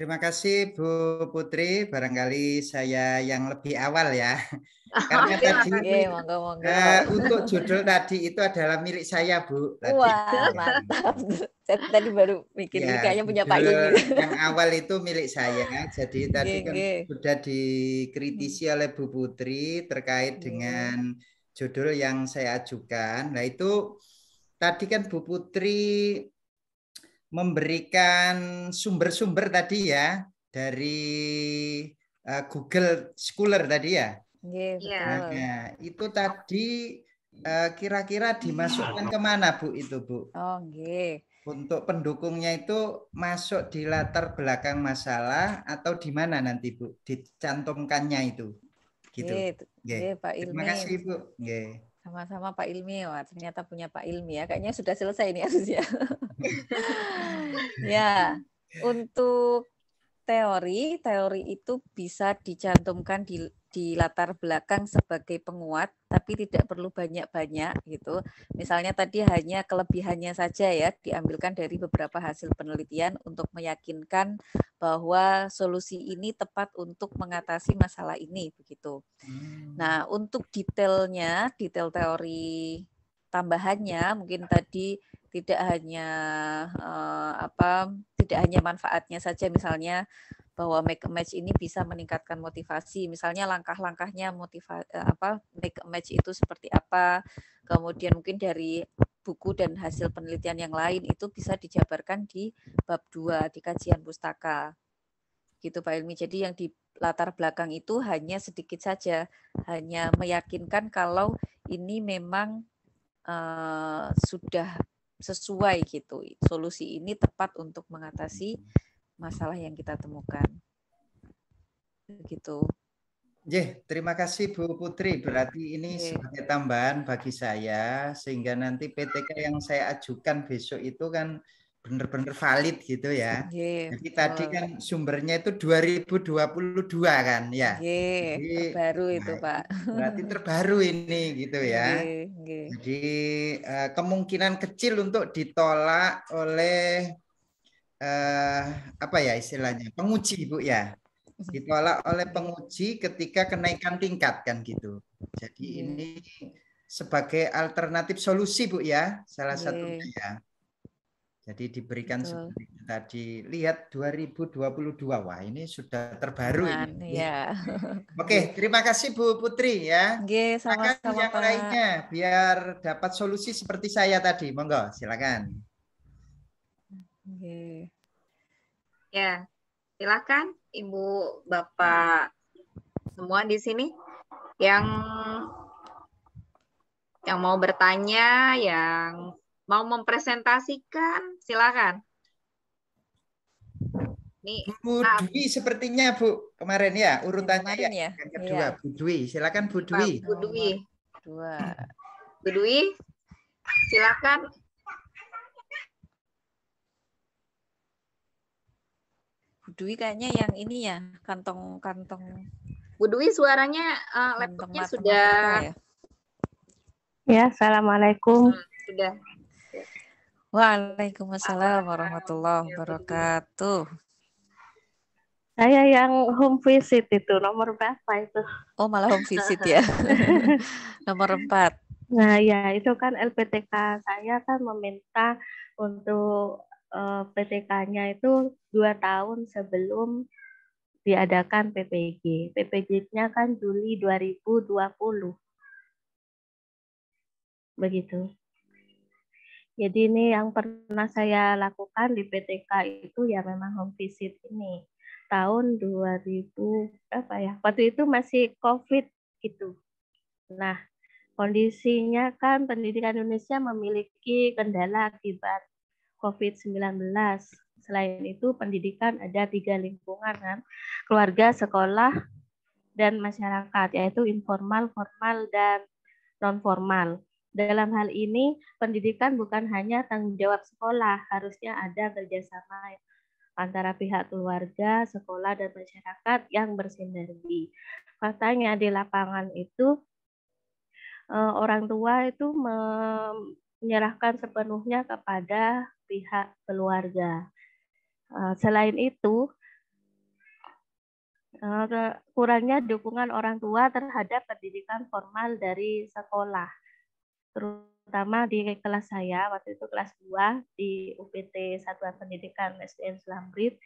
Speaker 3: Terima kasih Bu Putri, barangkali saya yang lebih awal ya. Karena tadi
Speaker 2: monggo, monggo. Uh,
Speaker 3: untuk judul tadi itu adalah milik saya Bu. Tadi. Wah
Speaker 2: ya. mantap. Saya tadi baru mikir ya, kayaknya punya Pak Yudi.
Speaker 3: Yang awal itu milik saya. Jadi tadi kan okay. sudah dikritisi hmm. oleh Bu Putri terkait hmm. dengan judul yang saya ajukan. Nah itu tadi kan Bu Putri memberikan sumber-sumber tadi ya dari uh, Google Scholar tadi ya.
Speaker 2: Yes. Yeah. Nah,
Speaker 3: itu tadi kira eh, kira-kira dimasukkan iya. kemana Bu itu Bu? Oh, okay. Untuk pendukungnya itu masuk di latar belakang masalah atau di mana nanti Bu dicantumkannya itu?
Speaker 2: Gitu. Yeah. Yeah. Pak Ilmi. Terima kasih
Speaker 3: Bu. Yeah.
Speaker 2: Sama-sama Pak Ilmi, wah ternyata punya Pak Ilmi ya. Kayaknya sudah selesai ini harusnya. ya, untuk teori, teori itu bisa dicantumkan di di latar belakang sebagai penguat tapi tidak perlu banyak-banyak gitu. Misalnya tadi hanya kelebihannya saja ya diambilkan dari beberapa hasil penelitian untuk meyakinkan bahwa solusi ini tepat untuk mengatasi masalah ini begitu. Nah, hmm. untuk detailnya, detail teori tambahannya mungkin tadi tidak hanya uh, apa tidak hanya manfaatnya saja misalnya bahwa make a match ini bisa meningkatkan motivasi. Misalnya langkah-langkahnya motiva eh, apa make a match itu seperti apa. Kemudian mungkin dari buku dan hasil penelitian yang lain itu bisa dijabarkan di bab 2 di kajian pustaka. Gitu Pak Ilmi. Jadi yang di latar belakang itu hanya sedikit saja, hanya meyakinkan kalau ini memang uh, sudah sesuai gitu. Solusi ini tepat untuk mengatasi masalah yang kita temukan.
Speaker 3: Begitu. Yeah, terima kasih Bu Putri. Berarti ini okay. sebagai tambahan bagi saya sehingga nanti PTK yang saya ajukan besok itu kan benar-benar valid gitu ya.
Speaker 2: Yeah, Jadi betul. tadi kan
Speaker 3: sumbernya itu 2022 kan ya.
Speaker 2: Yeah, Jadi, terbaru itu nah, Pak.
Speaker 3: Berarti terbaru ini gitu ya. Yeah, yeah. Jadi eh, kemungkinan kecil untuk ditolak oleh eh, apa ya istilahnya penguji bu ya ditolak oleh penguji ketika kenaikan tingkat kan gitu jadi hmm. ini sebagai alternatif solusi bu ya salah satu satunya ya jadi diberikan seperti tadi. Lihat 2022. Wah, ini sudah terbaru Man, ini. Ya. Oke, terima kasih Bu Putri ya. Nggih, sama Yang lainnya biar dapat solusi seperti saya tadi. Monggo, silakan.
Speaker 2: Okay. Ya, silakan Ibu, Bapak semua di sini yang yang mau bertanya, yang mau mempresentasikan, silakan. Nih,
Speaker 3: Bu Dwi sepertinya Bu kemarin ya urutannya ya, ya. kedua ya. Bu Dwi, silakan Bu Dwi. Bu Dwi. Dua. Bu Dwi, silakan
Speaker 2: Budwi kayaknya yang ini ya, kantong-kantong. Budwi suaranya uh, laptopnya sudah. Ya?
Speaker 1: ya, assalamualaikum.
Speaker 2: Hmm, sudah. Waalaikumsalam warahmatullahi wabarakatuh.
Speaker 1: Saya yang home visit itu
Speaker 2: nomor berapa itu?
Speaker 1: Oh malah home visit ya, nomor empat. Nah ya itu kan LPTK saya kan meminta untuk Eh, PTK-nya itu dua tahun sebelum diadakan PPG. PPG-nya kan Juli 2020. Begitu. Jadi ini yang pernah saya lakukan di PTK itu ya memang home visit ini. Tahun 2000 apa ya? Waktu itu masih Covid gitu. Nah, kondisinya kan pendidikan Indonesia memiliki kendala akibat COVID-19. Selain itu, pendidikan ada tiga lingkungan, kan? keluarga, sekolah, dan masyarakat, yaitu informal, formal, dan non-formal. Dalam hal ini, pendidikan bukan hanya tanggung jawab sekolah, harusnya ada kerjasama antara pihak keluarga, sekolah, dan masyarakat yang bersinergi. Faktanya di lapangan itu, eh, orang tua itu menyerahkan sepenuhnya kepada pihak keluarga. Eh, selain itu, eh, kurangnya dukungan orang tua terhadap pendidikan formal dari sekolah, terutama di kelas saya, waktu itu kelas 2 di UPT Satuan Pendidikan SDN Selamrit,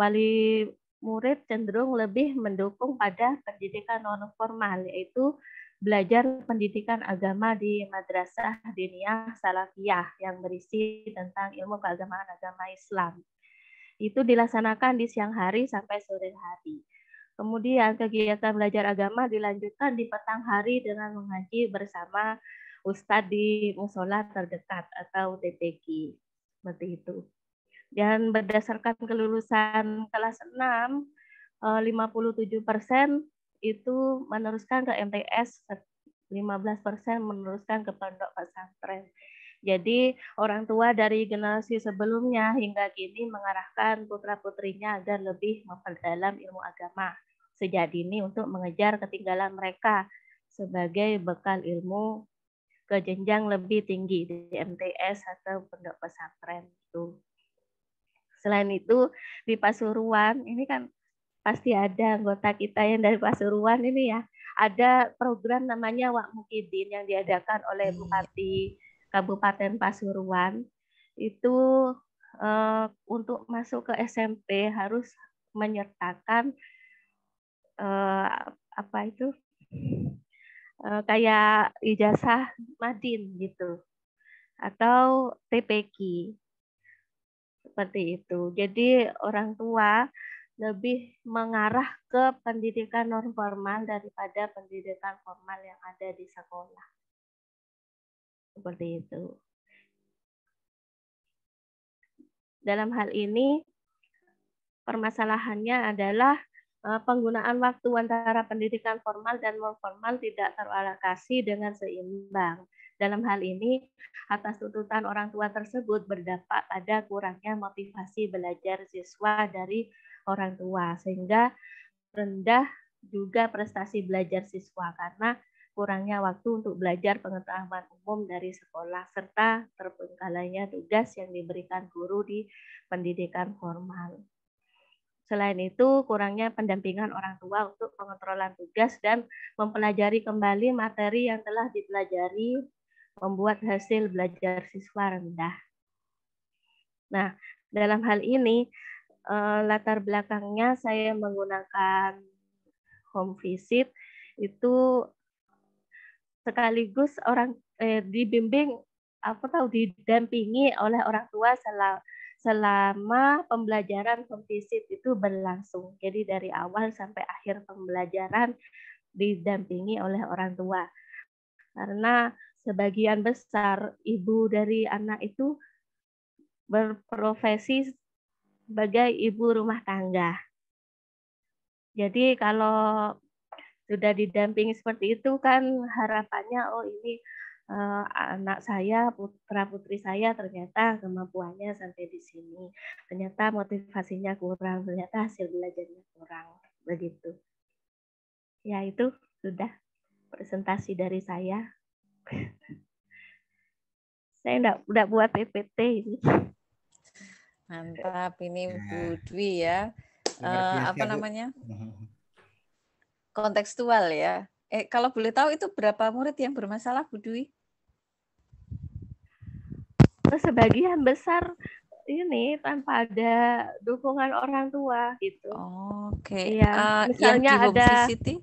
Speaker 1: wali murid cenderung lebih mendukung pada pendidikan non formal, yaitu belajar pendidikan agama di Madrasah Diniyah Salafiyah yang berisi tentang ilmu keagamaan agama Islam. Itu dilaksanakan di siang hari sampai sore hari. Kemudian kegiatan belajar agama dilanjutkan di petang hari dengan mengaji bersama Ustadz di musola terdekat atau TPG. Seperti itu. Dan berdasarkan kelulusan kelas 6, 57 eh, persen itu meneruskan ke MTS 15% meneruskan ke pondok pesantren. Jadi orang tua dari generasi sebelumnya hingga kini mengarahkan putra-putrinya agar lebih memperdalam ilmu agama sejak dini untuk mengejar ketinggalan mereka sebagai bekal ilmu ke jenjang lebih tinggi di MTS atau pondok pesantren itu. Selain itu di Pasuruan ini kan pasti ada anggota kita yang dari Pasuruan ini ya ada program namanya Wak Mukidin yang diadakan oleh hmm. Bupati Kabupaten Pasuruan itu uh, untuk masuk ke SMP harus menyertakan uh, apa itu uh, kayak ijazah madin gitu atau TPQ seperti itu. Jadi orang tua lebih mengarah ke pendidikan non formal daripada pendidikan formal yang ada di sekolah. Seperti itu. Dalam hal ini, permasalahannya adalah eh, penggunaan waktu antara pendidikan formal dan non formal tidak teralokasi dengan seimbang. Dalam hal ini, atas tuntutan orang tua tersebut berdampak pada kurangnya motivasi belajar siswa dari orang tua sehingga rendah juga prestasi belajar siswa karena kurangnya waktu untuk belajar pengetahuan umum dari sekolah serta terbengkalainya tugas yang diberikan guru di pendidikan formal. Selain itu, kurangnya pendampingan orang tua untuk pengontrolan tugas dan mempelajari kembali materi yang telah dipelajari membuat hasil belajar siswa rendah. Nah, dalam hal ini uh, latar belakangnya saya menggunakan home visit itu sekaligus orang eh, dibimbing apa tahu didampingi oleh orang tua selama, selama pembelajaran home visit itu berlangsung. Jadi dari awal sampai akhir pembelajaran didampingi oleh orang tua. Karena sebagian besar ibu dari anak itu berprofesi sebagai ibu rumah tangga. Jadi kalau sudah didampingi seperti itu kan harapannya oh ini eh, anak saya putra putri saya ternyata kemampuannya sampai di sini ternyata motivasinya kurang ternyata hasil belajarnya kurang begitu ya itu sudah presentasi dari saya saya tidak buat PPT ini.
Speaker 2: Mantap ini iya. ya. Eh, ya. Bu Dwi ya. Uh, apa namanya? Mm-hmm. Kontekstual ya. Eh kalau boleh tahu itu berapa murid yang bermasalah Bu Dwi?
Speaker 1: Sebagian besar
Speaker 2: ini tanpa
Speaker 1: ada
Speaker 2: dukungan orang
Speaker 1: tua gitu.
Speaker 2: Oke. Okay. Iya, eh, ya, misalnya yang ada City?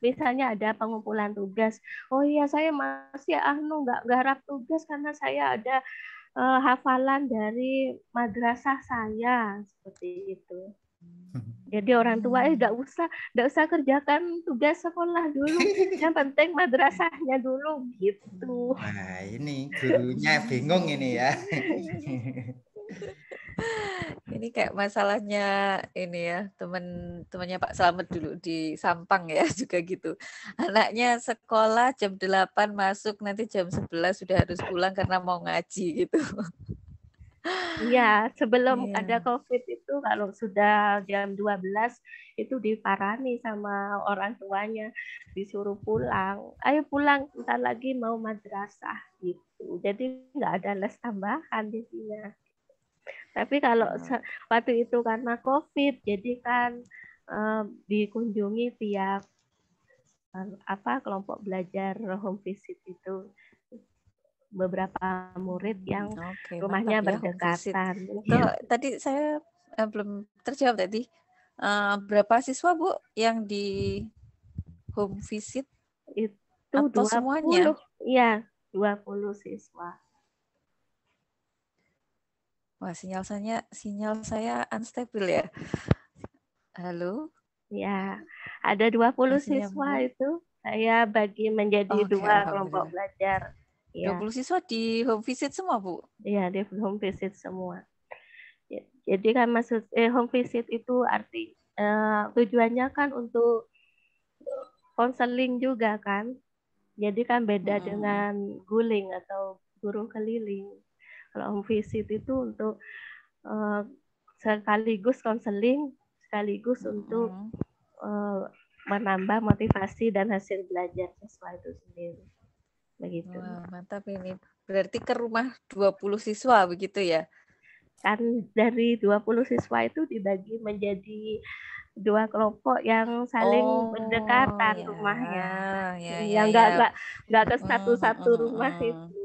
Speaker 1: misalnya ada pengumpulan tugas. Oh iya saya masih ah nu nggak garap tugas karena saya ada uh, hafalan dari madrasah saya seperti itu. Hmm. Jadi orang tua eh tidak usah tidak usah kerjakan tugas sekolah dulu. Yang penting madrasahnya dulu gitu.
Speaker 3: Nah, ini gurunya bingung ini ya.
Speaker 2: ini kayak masalahnya ini ya temen temannya Pak Slamet dulu di Sampang ya juga gitu anaknya sekolah jam 8 masuk nanti jam 11 sudah harus pulang karena mau ngaji gitu
Speaker 1: Iya, sebelum ya. ada COVID itu kalau sudah jam 12 itu diparani sama orang tuanya, disuruh pulang. Ayo pulang, ntar lagi mau madrasah gitu. Jadi nggak ada les tambahan di sini. Tapi kalau iya. waktu itu karena COVID, jadi kan um, dikunjungi tiap um, apa kelompok belajar home visit itu beberapa murid yang okay, rumahnya ya, mantap, berdekatan. Ya, so, Ya. Tadi
Speaker 2: saya uh, belum terjawab tadi. Uh, berapa siswa Bu yang di home visit? Itu Atau 20. semuanya? Iya, 20 siswa.
Speaker 1: Wah, sinyal saya sinyal saya unstable ya. Halo? Ya, ada 20 Masih siswa itu. Saya bagi menjadi okay, oh, iya, dua kelompok belajar. Ya. 20 siswa di home visit semua, Bu? Iya, di home visit semua. Jadi kan maksud eh, home visit itu arti eh, tujuannya kan untuk konseling juga kan. Jadi kan beda hmm. dengan guling atau burung keliling selalu visit itu untuk uh, sekaligus konseling, sekaligus hmm. untuk uh, menambah motivasi dan hasil belajar siswa itu sendiri.
Speaker 2: Begitu. Wah, mantap ini. Berarti ke rumah 20 siswa begitu ya? Kan dari 20 siswa itu dibagi menjadi
Speaker 1: dua kelompok yang saling oh, ya, rumahnya. Ya, ya, yang enggak ya.
Speaker 2: enggak ke satu-satu hmm, rumah hmm, itu.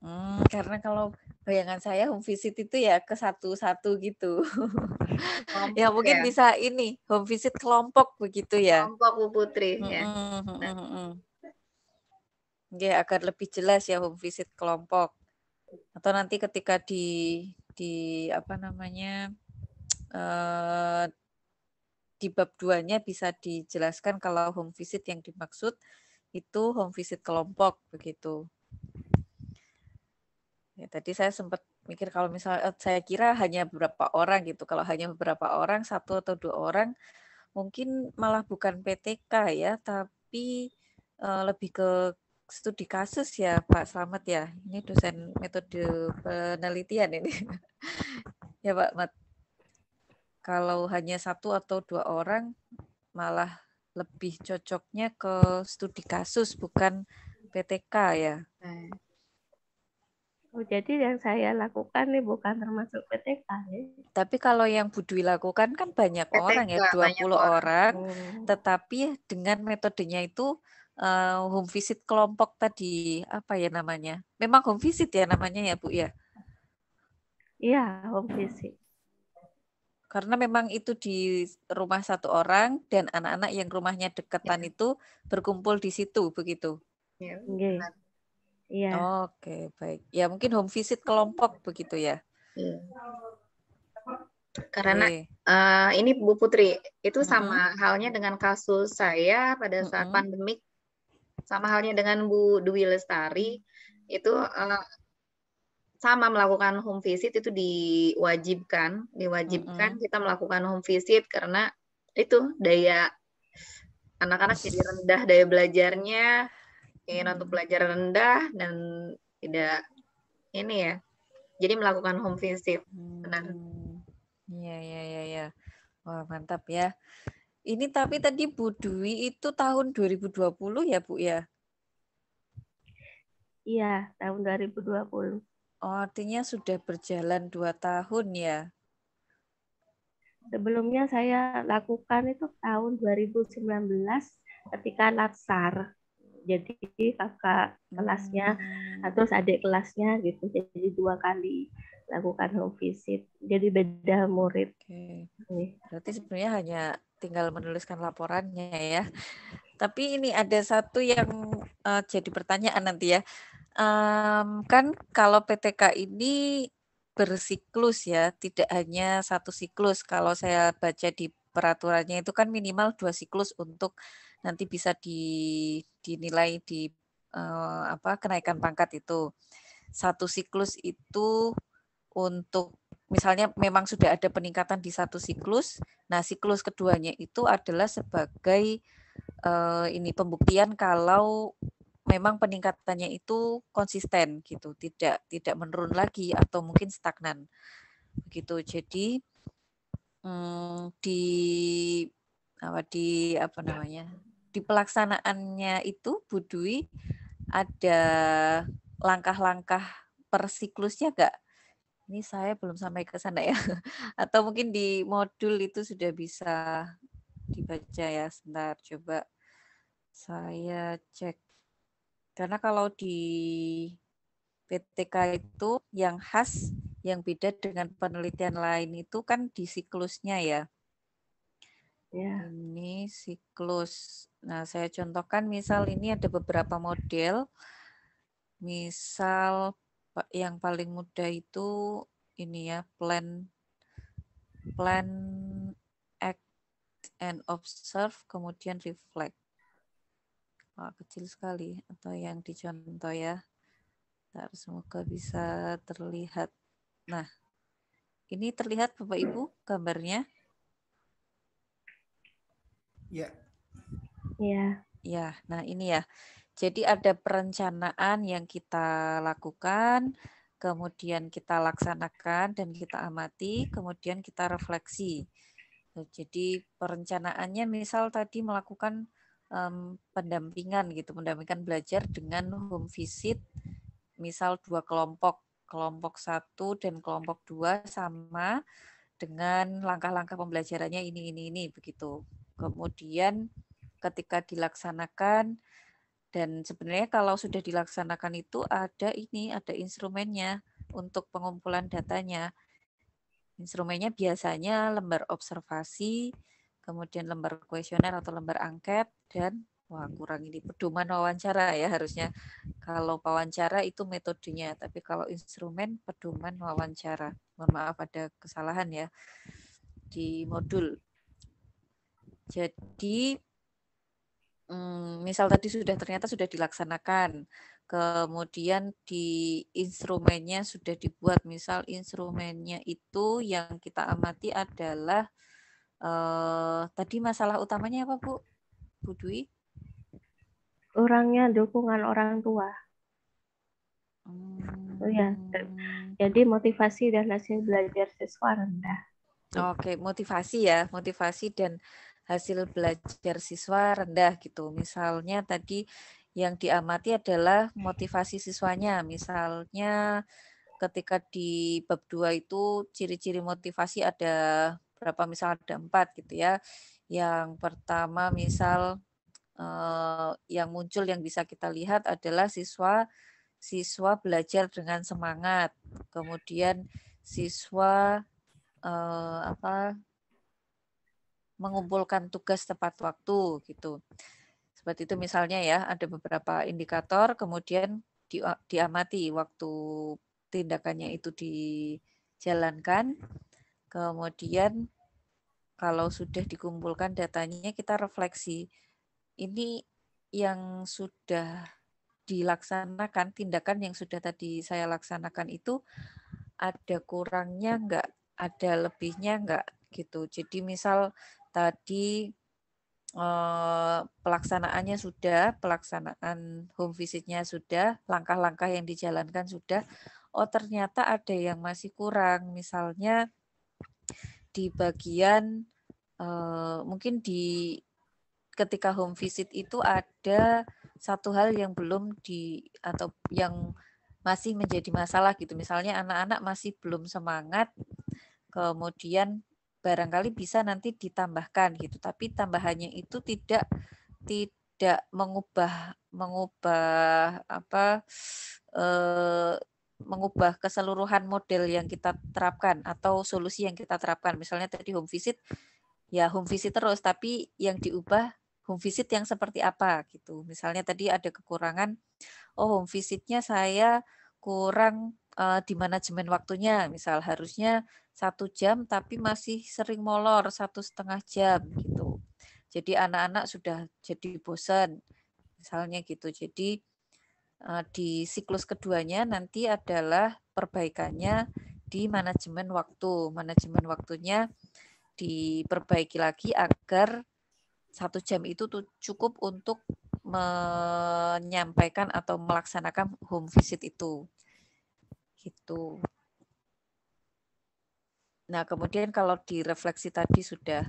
Speaker 2: Hmm, karena kalau bayangan saya home visit itu ya ke satu-satu gitu. Ya kelompok, ya mungkin ya. bisa ini home visit kelompok begitu ya. Kelompok Bu Putri hmm, ya. Hmm, nah. hmm, Ya, agar lebih jelas ya home visit kelompok. Atau nanti ketika di di apa namanya eh, di bab duanya bisa dijelaskan kalau home visit yang dimaksud itu home visit kelompok begitu. Ya, tadi saya sempat mikir kalau misalnya eh, saya kira hanya beberapa orang gitu. Kalau hanya beberapa orang, satu atau dua orang, mungkin malah bukan PTK ya, tapi uh, lebih ke studi kasus ya Pak Selamat ya. Ini dosen metode penelitian ini. ya Pak Mat. Kalau hanya satu atau dua orang, malah lebih cocoknya ke studi kasus bukan PTK ya. Hmm. Oh, jadi yang saya lakukan nih bukan termasuk PTK ya. Tapi kalau yang Budwi lakukan kan banyak PTK, orang ya, 20 orang. orang. Hmm. Tetapi dengan metodenya itu uh, home visit kelompok tadi, apa ya namanya? Memang home visit ya namanya ya, Bu ya? Iya, home visit. Karena memang itu di rumah satu orang dan anak-anak yang rumahnya dekatan ya. itu berkumpul di situ begitu.
Speaker 1: Ya, iya.
Speaker 2: Okay. Iya. Oke, baik. Ya mungkin home visit kelompok begitu ya. Hmm. Karena okay. uh, eh, ini Bu Putri itu sama halnya dengan kasus saya pada saat -hmm. pandemik, sama halnya dengan Bu Dwi Lestari itu uh, sama melakukan home visit itu diwajibkan, diwajibkan -hmm. kita melakukan home visit karena itu daya anak-anak jadi rendah daya belajarnya, keinginan untuk belajar rendah dan tidak ini ya. Jadi melakukan home visit. Benar. Hmm. Iya, iya, iya, iya. Wah, mantap ya. Ini tapi tadi Bu Dwi itu tahun 2020 ya, Bu ya?
Speaker 1: Iya, tahun 2020. Oh, artinya sudah berjalan dua tahun ya? Sebelumnya saya lakukan itu tahun 2019 ketika Latsar jadi kakak kelasnya hmm. atau adik kelasnya gitu jadi dua kali lakukan home visit jadi beda murid Oke. Iya.
Speaker 2: berarti sebenarnya hanya tinggal menuliskan laporannya ya tapi ini ada satu yang uh, jadi pertanyaan nanti ya um, kan kalau PTK ini bersiklus ya tidak hanya satu siklus kalau saya baca di peraturannya itu kan minimal dua siklus untuk nanti bisa di dinilai di uh, apa kenaikan pangkat itu. Satu siklus itu untuk misalnya memang sudah ada peningkatan di satu siklus. Nah, siklus keduanya itu adalah sebagai uh, ini pembuktian kalau memang peningkatannya itu konsisten gitu, tidak tidak menurun lagi atau mungkin stagnan. Begitu. Jadi hmm, di apa di apa ya. namanya? di pelaksanaannya itu Bu ada langkah-langkah per siklusnya enggak? Ini saya belum sampai ke sana ya. Atau mungkin di modul itu sudah bisa dibaca ya. Sebentar coba saya cek. Karena kalau di PTK itu yang khas yang beda dengan penelitian lain itu kan di siklusnya ya. Yeah. Ini siklus. Nah, saya contohkan misal ini ada beberapa model. Misal yang paling mudah itu ini ya, plan plan act and observe kemudian reflect. Oh, kecil sekali atau yang dicontoh ya. Bentar, semoga bisa terlihat. Nah, ini terlihat Bapak Ibu gambarnya. Ya. Iya. Iya. Ya, nah ini ya. Jadi ada perencanaan yang kita lakukan, kemudian kita laksanakan dan kita amati, kemudian kita refleksi. Nah, jadi perencanaannya misal tadi melakukan um, pendampingan gitu, pendampingan belajar dengan home visit, misal dua kelompok, kelompok satu dan kelompok dua sama dengan langkah-langkah pembelajarannya ini ini ini begitu. Kemudian ketika dilaksanakan dan sebenarnya kalau sudah dilaksanakan itu ada ini, ada instrumennya untuk pengumpulan datanya. Instrumennya biasanya lembar observasi, kemudian lembar kuesioner atau lembar angket dan wah kurang ini pedoman wawancara ya harusnya kalau wawancara itu metodenya tapi kalau instrumen pedoman wawancara mohon maaf ada kesalahan ya di modul jadi mm, misal tadi sudah ternyata sudah dilaksanakan, kemudian di instrumennya sudah dibuat. Misal instrumennya itu yang kita amati adalah eh, tadi masalah utamanya apa Bu? Bu Dwi?
Speaker 1: Orangnya dukungan orang tua.
Speaker 2: Hmm. Oh ya,
Speaker 1: jadi motivasi dan hasil belajar siswa rendah.
Speaker 2: Oke, motivasi ya, motivasi dan hasil belajar siswa rendah gitu. Misalnya tadi yang diamati adalah motivasi siswanya. Misalnya ketika di bab 2 itu ciri-ciri motivasi ada berapa misal ada empat gitu ya. Yang pertama misal eh, yang muncul yang bisa kita lihat adalah siswa siswa belajar dengan semangat. Kemudian siswa eh, apa mengumpulkan tugas tepat waktu gitu. Seperti itu misalnya ya, ada beberapa indikator kemudian di, diamati waktu tindakannya itu dijalankan. Kemudian kalau sudah dikumpulkan datanya kita refleksi ini yang sudah dilaksanakan tindakan yang sudah tadi saya laksanakan itu ada kurangnya enggak, ada lebihnya enggak gitu. Jadi misal tadi eh, pelaksanaannya sudah, pelaksanaan home visitnya sudah, langkah-langkah yang dijalankan sudah. Oh ternyata ada yang masih kurang, misalnya di bagian eh, mungkin di ketika home visit itu ada satu hal yang belum di atau yang masih menjadi masalah gitu. Misalnya anak-anak masih belum semangat, kemudian barangkali bisa nanti ditambahkan gitu tapi tambahannya itu tidak tidak mengubah mengubah apa eh, mengubah keseluruhan model yang kita terapkan atau solusi yang kita terapkan misalnya tadi home visit ya home visit terus tapi yang diubah home visit yang seperti apa gitu. Misalnya tadi ada kekurangan, oh home visitnya saya kurang uh, di manajemen waktunya, misal harusnya satu jam tapi masih sering molor satu setengah jam gitu. Jadi anak-anak sudah jadi bosan misalnya gitu. Jadi eh, di siklus keduanya nanti adalah perbaikannya di manajemen waktu. Manajemen waktunya diperbaiki lagi agar satu jam itu tuh cukup untuk menyampaikan atau melaksanakan home visit itu. Gitu. Nah, kemudian kalau di refleksi tadi sudah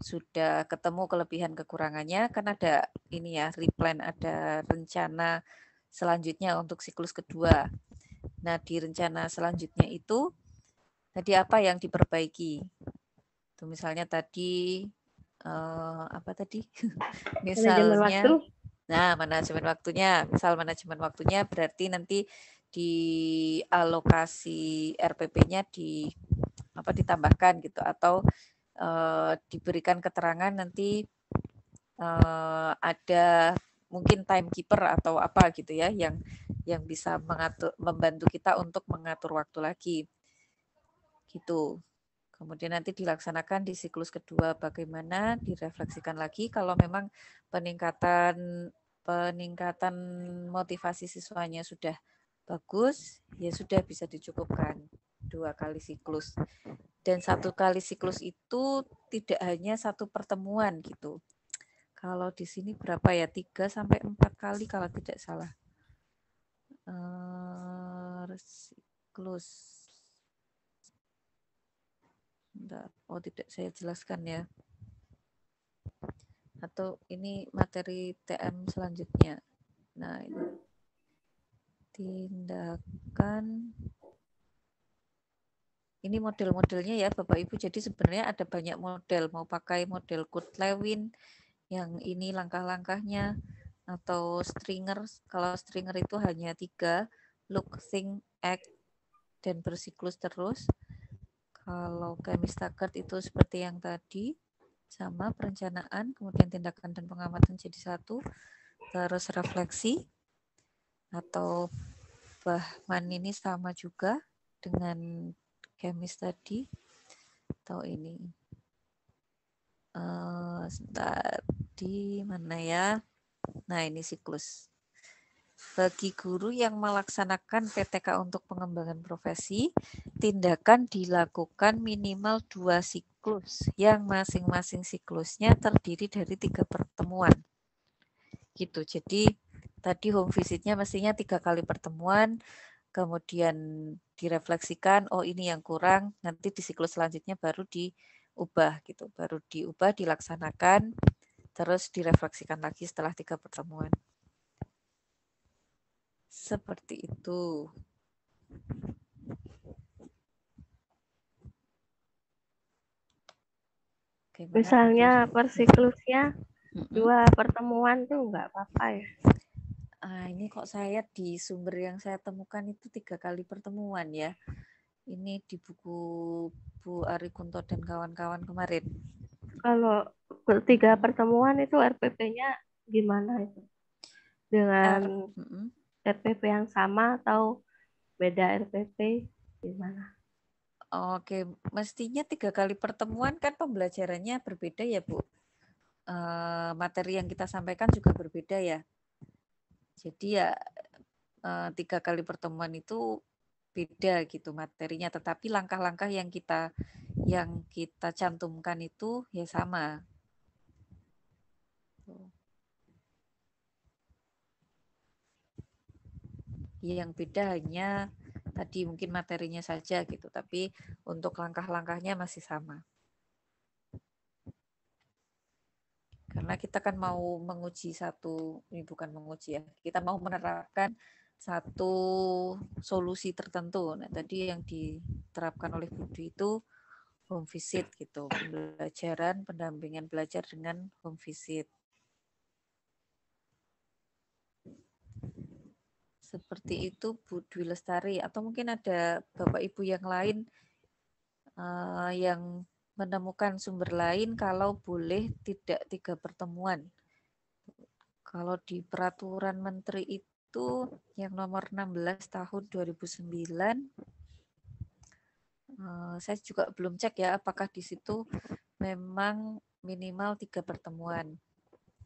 Speaker 2: sudah ketemu kelebihan kekurangannya, kan ada ini ya, replan ada rencana selanjutnya untuk siklus kedua. Nah, di rencana selanjutnya itu tadi apa yang diperbaiki? Itu misalnya tadi eh, apa tadi? misalnya Nah, manajemen waktunya. Misal manajemen waktunya berarti nanti di alokasi RPP-nya di apa ditambahkan gitu atau uh, diberikan keterangan nanti uh, ada mungkin timekeeper atau apa gitu ya yang yang bisa mengatur membantu kita untuk mengatur waktu lagi gitu kemudian nanti dilaksanakan di siklus kedua bagaimana direfleksikan lagi kalau memang peningkatan peningkatan motivasi siswanya sudah bagus ya sudah bisa dicukupkan dua kali siklus. Dan satu kali siklus itu tidak hanya satu pertemuan gitu. Kalau di sini berapa ya? tiga sampai empat kali kalau tidak salah. Uh, siklus. Bentar. Oh tidak saya jelaskan ya. Atau ini materi TM selanjutnya. Nah, ini tindakan ini model-modelnya ya Bapak Ibu. Jadi sebenarnya ada banyak model. Mau pakai model Kurt Lewin yang ini langkah-langkahnya atau stringer. Kalau stringer itu hanya tiga, look, think, act, dan bersiklus terus. Kalau chemist itu seperti yang tadi, sama perencanaan, kemudian tindakan dan pengamatan jadi satu, terus refleksi atau bahan ini sama juga dengan Chemis tadi atau ini? Uh, eh, tadi mana ya? Nah, ini siklus. Bagi guru yang melaksanakan PTK untuk pengembangan profesi, tindakan dilakukan minimal dua siklus, yang masing-masing siklusnya terdiri dari tiga pertemuan. Gitu, jadi tadi home visitnya mestinya tiga kali pertemuan, kemudian direfleksikan, oh ini yang kurang, nanti di siklus selanjutnya baru diubah gitu, baru diubah, dilaksanakan, terus direfleksikan lagi setelah tiga pertemuan. Seperti itu.
Speaker 1: Misalnya
Speaker 2: persiklusnya dua pertemuan tuh nggak apa-apa ya? ah, ini kok saya di sumber yang saya temukan itu tiga kali pertemuan ya. Ini di buku Bu Ari Kunto dan kawan-kawan kemarin. Kalau
Speaker 1: tiga pertemuan itu RPP-nya gimana itu? Dengan
Speaker 2: ah, R, RPP yang sama atau beda RPP gimana? Oke, mestinya tiga kali pertemuan kan pembelajarannya berbeda ya Bu. E, materi yang kita sampaikan juga berbeda ya. Jadi ya eh, tiga kali pertemuan itu beda gitu materinya tetapi langkah-langkah yang kita yang kita cantumkan itu ya sama yang beda hanya tadi mungkin materinya saja gitu tapi untuk langkah-langkahnya masih sama karena kita kan mau menguji satu ini bukan menguji ya kita mau menerapkan satu solusi tertentu nah tadi yang diterapkan oleh Budi itu home visit gitu pembelajaran pendampingan belajar dengan home visit seperti itu Bu Dwi Lestari atau mungkin ada Bapak Ibu yang lain uh, yang menemukan sumber lain kalau boleh tidak tiga pertemuan. Kalau di peraturan menteri itu yang nomor 16 tahun 2009 eh, saya juga belum cek ya apakah di situ memang minimal tiga pertemuan.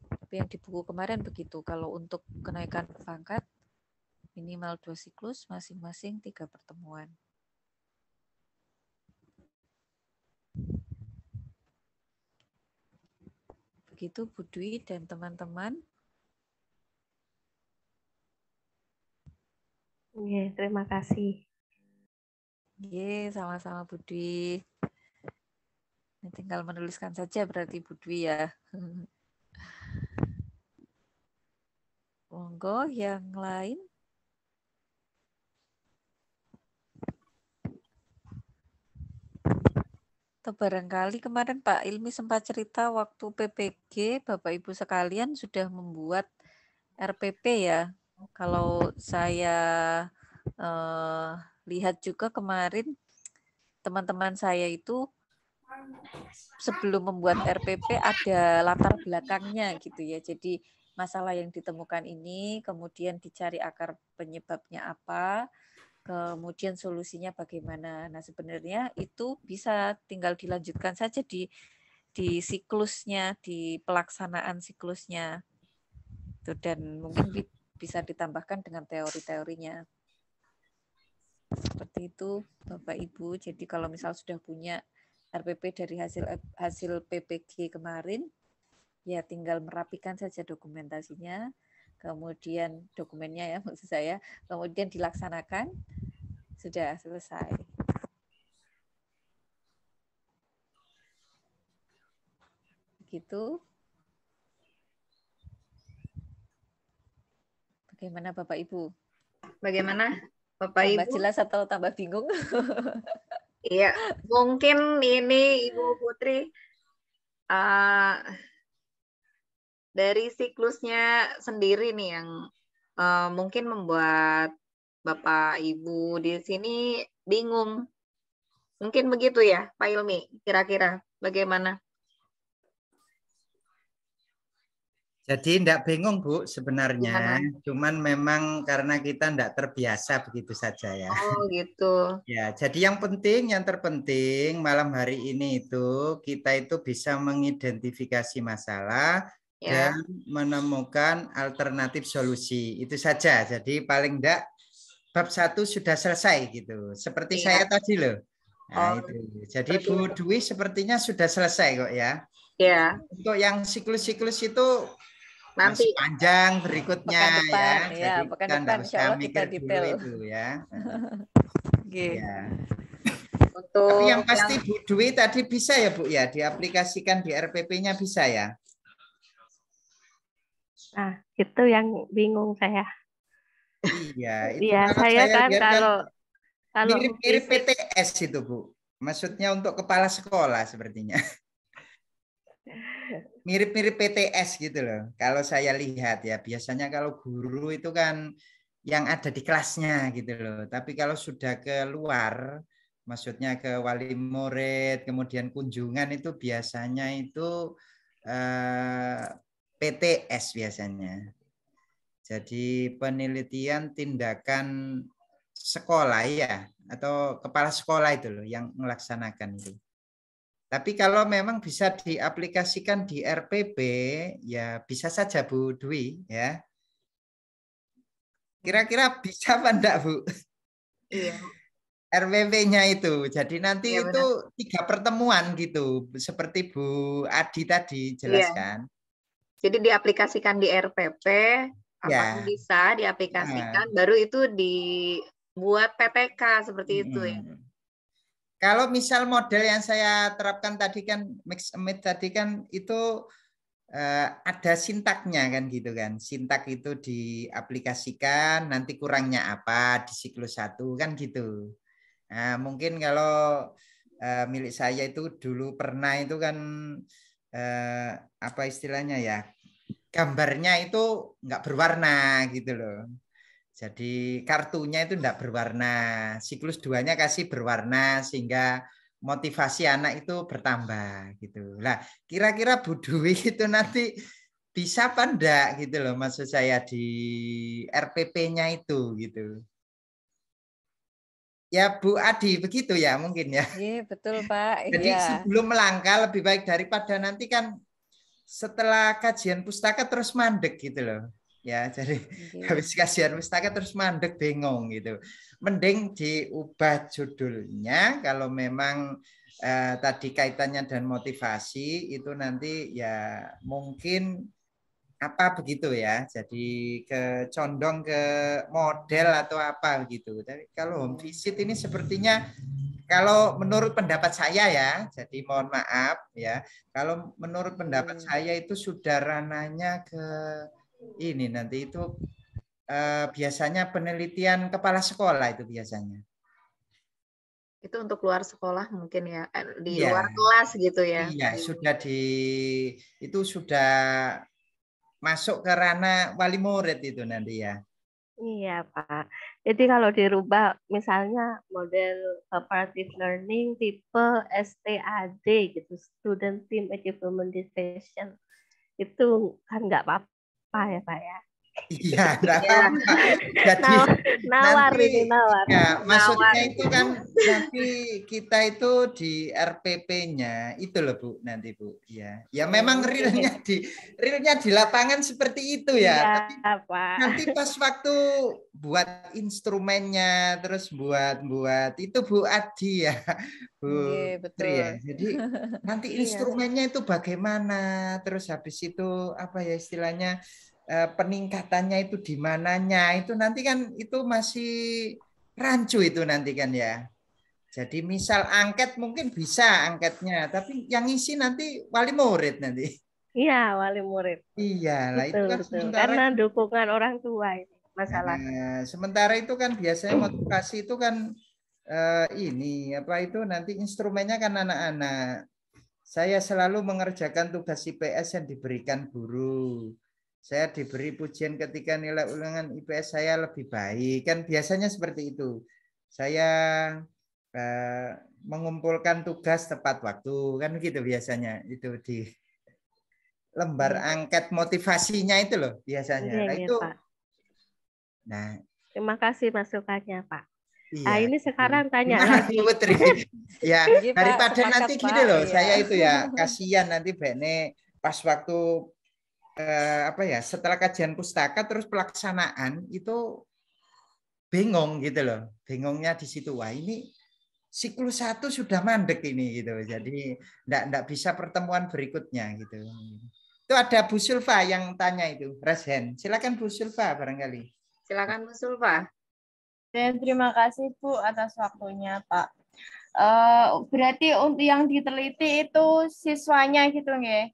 Speaker 2: Tapi yang di buku kemarin begitu. Kalau untuk kenaikan pangkat minimal dua siklus masing-masing tiga pertemuan. begitu Bu Dwi dan teman-teman. Iya,
Speaker 1: terima kasih.
Speaker 2: Iya, sama-sama Bu Dwi. tinggal menuliskan saja berarti Bu Dwi ya. Monggo yang lain. Atau barangkali kemarin Pak Ilmi sempat cerita waktu PPG Bapak Ibu sekalian sudah membuat RPP ya. Kalau saya eh, lihat juga kemarin teman-teman saya itu sebelum membuat RPP ada latar belakangnya gitu ya. Jadi masalah yang ditemukan ini kemudian dicari akar penyebabnya apa, kemudian solusinya bagaimana. Nah, sebenarnya itu bisa tinggal dilanjutkan saja di di siklusnya, di pelaksanaan siklusnya. Itu dan mungkin bisa ditambahkan dengan teori-teorinya. Seperti itu, Bapak Ibu. Jadi kalau misal sudah punya RPP dari hasil hasil PPG kemarin, ya tinggal merapikan saja dokumentasinya kemudian dokumennya ya maksud saya, kemudian dilaksanakan, sudah selesai. Begitu. Bagaimana Bapak Ibu? Bagaimana Bapak Ibu? Tambah jelas atau tambah bingung? Iya, mungkin ini Ibu Putri uh, dari siklusnya sendiri nih yang uh, mungkin membuat Bapak Ibu di sini bingung. Mungkin begitu ya, Pak Ilmi, kira-kira bagaimana?
Speaker 3: Jadi tidak bingung Bu sebenarnya, cuman memang karena kita tidak terbiasa begitu saja ya. Oh
Speaker 2: gitu.
Speaker 3: Ya, jadi yang penting, yang terpenting malam hari ini itu kita itu bisa mengidentifikasi masalah, ya. dan menemukan alternatif solusi. Itu saja. Jadi paling enggak bab satu sudah selesai gitu. Seperti ya. saya tadi loh. Nah, oh, itu. Jadi betul. Bu Dwi sepertinya sudah selesai kok ya. Ya. Untuk yang siklus-siklus itu nanti masih panjang berikutnya ya. ya. Jadi pekan harus kita mikir detail itu ya. okay. ya. Untuk Tapi yang pasti yang... Bu Dwi tadi bisa ya Bu ya diaplikasikan di RPP-nya bisa ya.
Speaker 1: Nah, itu yang bingung saya.
Speaker 3: Iya, itu ya, saya, saya kan, kan kalau
Speaker 1: kalau mirip-mirip
Speaker 3: PTS itu, Bu. Maksudnya untuk kepala sekolah sepertinya. Mirip-mirip PTS gitu loh. Kalau saya lihat ya, biasanya kalau guru itu kan yang ada di kelasnya gitu loh. Tapi kalau sudah keluar, maksudnya ke wali murid, kemudian kunjungan itu biasanya itu eh, PTS biasanya. Jadi penelitian tindakan sekolah ya atau kepala sekolah itu loh yang melaksanakan itu. Tapi kalau memang bisa diaplikasikan di RPB ya bisa saja Bu Dwi ya. Kira-kira bisa apa enggak Bu? Iya. rpb nya itu. Jadi nanti ya, itu tiga pertemuan gitu seperti Bu Adi tadi iya. jelaskan. Iya.
Speaker 2: Jadi diaplikasikan di RPP, apa yeah. bisa
Speaker 3: diaplikasikan, yeah. baru itu dibuat PPK seperti itu ya. Kalau misal model yang saya terapkan tadi kan mix emit tadi kan itu eh, ada sintaknya kan gitu kan. Sintak itu diaplikasikan nanti kurangnya apa di siklus satu kan gitu. Nah, mungkin kalau eh, milik saya itu dulu pernah itu kan eh, apa istilahnya ya gambarnya itu nggak berwarna gitu loh. Jadi kartunya itu enggak berwarna, siklus duanya kasih berwarna sehingga motivasi anak itu bertambah gitu. Lah, kira-kira Bu Dwi itu nanti bisa apa gitu loh maksud saya di RPP-nya itu gitu. Ya Bu Adi begitu ya mungkin ya. Iya betul Pak. Jadi ya. sebelum melangkah lebih baik daripada nanti kan setelah kajian pustaka terus mandek gitu loh. Ya jadi ya. habis kajian pustaka terus mandek bingung gitu. Mending diubah judulnya kalau memang eh, tadi kaitannya dan motivasi itu nanti ya mungkin apa begitu ya. Jadi ke condong ke model atau apa gitu Tapi kalau home visit ini sepertinya kalau menurut pendapat saya ya, jadi mohon maaf ya. Kalau menurut pendapat hmm. saya itu sudah ranahnya ke ini nanti itu eh, biasanya penelitian kepala sekolah itu biasanya itu
Speaker 2: untuk luar sekolah mungkin ya eh, di ya. luar kelas gitu ya. Iya,
Speaker 3: sudah di itu sudah masuk ke ranah wali murid itu nanti ya.
Speaker 1: Iya Pak. Jadi kalau dirubah misalnya model cooperative eh, learning tipe STAD gitu, Student Team Achievement Division, itu kan nggak apa-apa ya Pak ya. Iya, enggak ya. Nah, nawar nanti, ini nawar. Ya, nawar. maksudnya itu
Speaker 3: kan nanti kita itu di RPP-nya itu loh Bu nanti Bu. Ya. Ya memang realnya di realnya di lapangan seperti itu ya. ya Tapi
Speaker 1: apa? nanti
Speaker 3: pas waktu buat instrumennya terus buat buat itu Bu Adi ya. Bu Iya, ya. betul. Ya. Jadi nanti iya, instrumennya itu bagaimana terus habis itu apa ya istilahnya Eh, peningkatannya itu di mananya itu nanti kan itu masih rancu itu nanti kan ya. Jadi misal angket mungkin bisa angketnya, tapi yang isi nanti wali murid nanti.
Speaker 1: Iya, wali murid.
Speaker 3: Iya, lah itu kan sementara karena
Speaker 1: dukungan orang tua itu
Speaker 3: masalah. Nah, sementara itu kan biasanya motivasi itu kan eh, ini apa itu nanti instrumennya kan anak-anak. Saya selalu mengerjakan tugas IPS yang diberikan guru saya diberi pujian ketika nilai ulangan IPS saya lebih baik. Kan biasanya seperti itu. Saya eh, mengumpulkan tugas tepat waktu. Kan gitu biasanya. Itu di lembar hmm. angket motivasinya itu loh biasanya. Iya, nah, iya, itu. Pak. Nah,
Speaker 1: terima kasih masukannya, Pak. Iya. Nah, ini sekarang hmm. tanya lagi. Putri.
Speaker 3: ya, daripada nanti gini loh, iya. saya itu ya kasihan nanti Bene pas waktu eh, apa ya setelah kajian pustaka terus pelaksanaan itu bingung gitu loh bingungnya di situ wah ini siklus satu sudah mandek ini gitu jadi ndak ndak bisa pertemuan berikutnya gitu itu ada Bu Sulfa yang tanya itu resen silakan Bu Sulfa barangkali
Speaker 1: silakan Bu Sulfa dan terima kasih Bu atas waktunya Pak
Speaker 2: eh, berarti untuk yang diteliti itu siswanya gitu nggih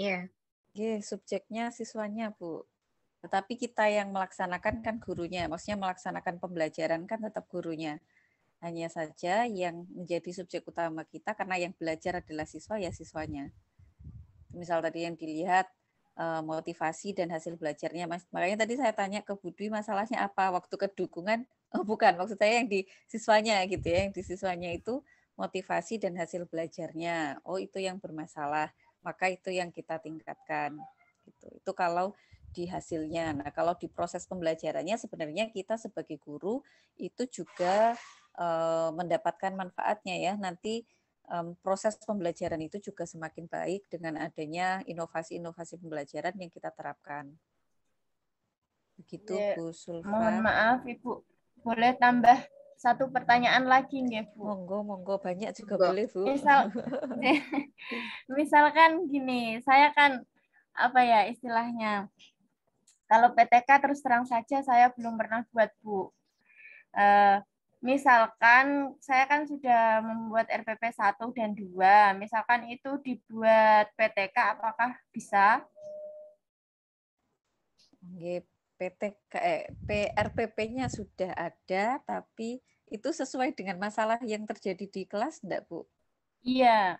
Speaker 2: Iya. Yeah. subjeknya siswanya, Bu. Tetapi kita yang melaksanakan kan gurunya, maksudnya melaksanakan pembelajaran kan tetap gurunya. Hanya saja yang menjadi subjek utama kita karena yang belajar adalah siswa ya siswanya. Misal tadi yang dilihat eh, motivasi dan hasil belajarnya makanya tadi saya tanya ke Budi masalahnya apa waktu kedukungan oh bukan maksud saya yang di siswanya gitu ya yang di siswanya itu motivasi dan hasil belajarnya oh itu yang bermasalah maka itu yang kita tingkatkan. Gitu. Itu kalau di hasilnya. Nah, kalau di proses pembelajarannya sebenarnya kita sebagai guru itu juga uh, mendapatkan manfaatnya ya. Nanti um, proses pembelajaran itu juga semakin baik dengan adanya inovasi-inovasi pembelajaran yang kita terapkan. Begitu ya, Bu Sulfa. Mohon maaf Ibu, boleh tambah satu pertanyaan lagi nggih Bu. Monggo monggo banyak juga monggo. boleh Bu. Misal misalkan
Speaker 1: gini, saya kan apa ya istilahnya kalau PTK terus terang saja saya belum pernah buat Bu. Uh, misalkan saya kan sudah membuat RPP 1 dan 2. Misalkan itu dibuat PTK apakah
Speaker 2: bisa? Nggih, PTK eh, PRPP-nya sudah ada tapi itu sesuai dengan masalah yang terjadi di kelas enggak, Bu?
Speaker 1: Iya.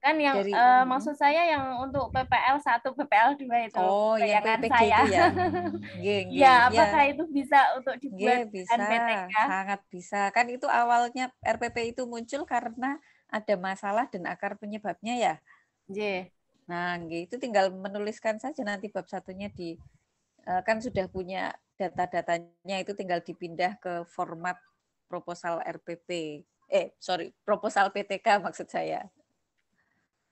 Speaker 1: Kan yang Dari, uh, maksud saya yang untuk PPL 1, PPL 2 itu. Oh, ya PPG saya. itu ya.
Speaker 2: Geng, geng, ya, apakah ya. itu bisa untuk dibuat geng, bisa, PTK? Sangat bisa. Kan itu awalnya RPP itu muncul karena ada masalah dan akar penyebabnya ya. J. Nah, itu tinggal menuliskan saja nanti bab satunya di eh, kan sudah punya data-datanya itu tinggal dipindah ke format proposal RPP. Eh, sorry, proposal PTK maksud saya.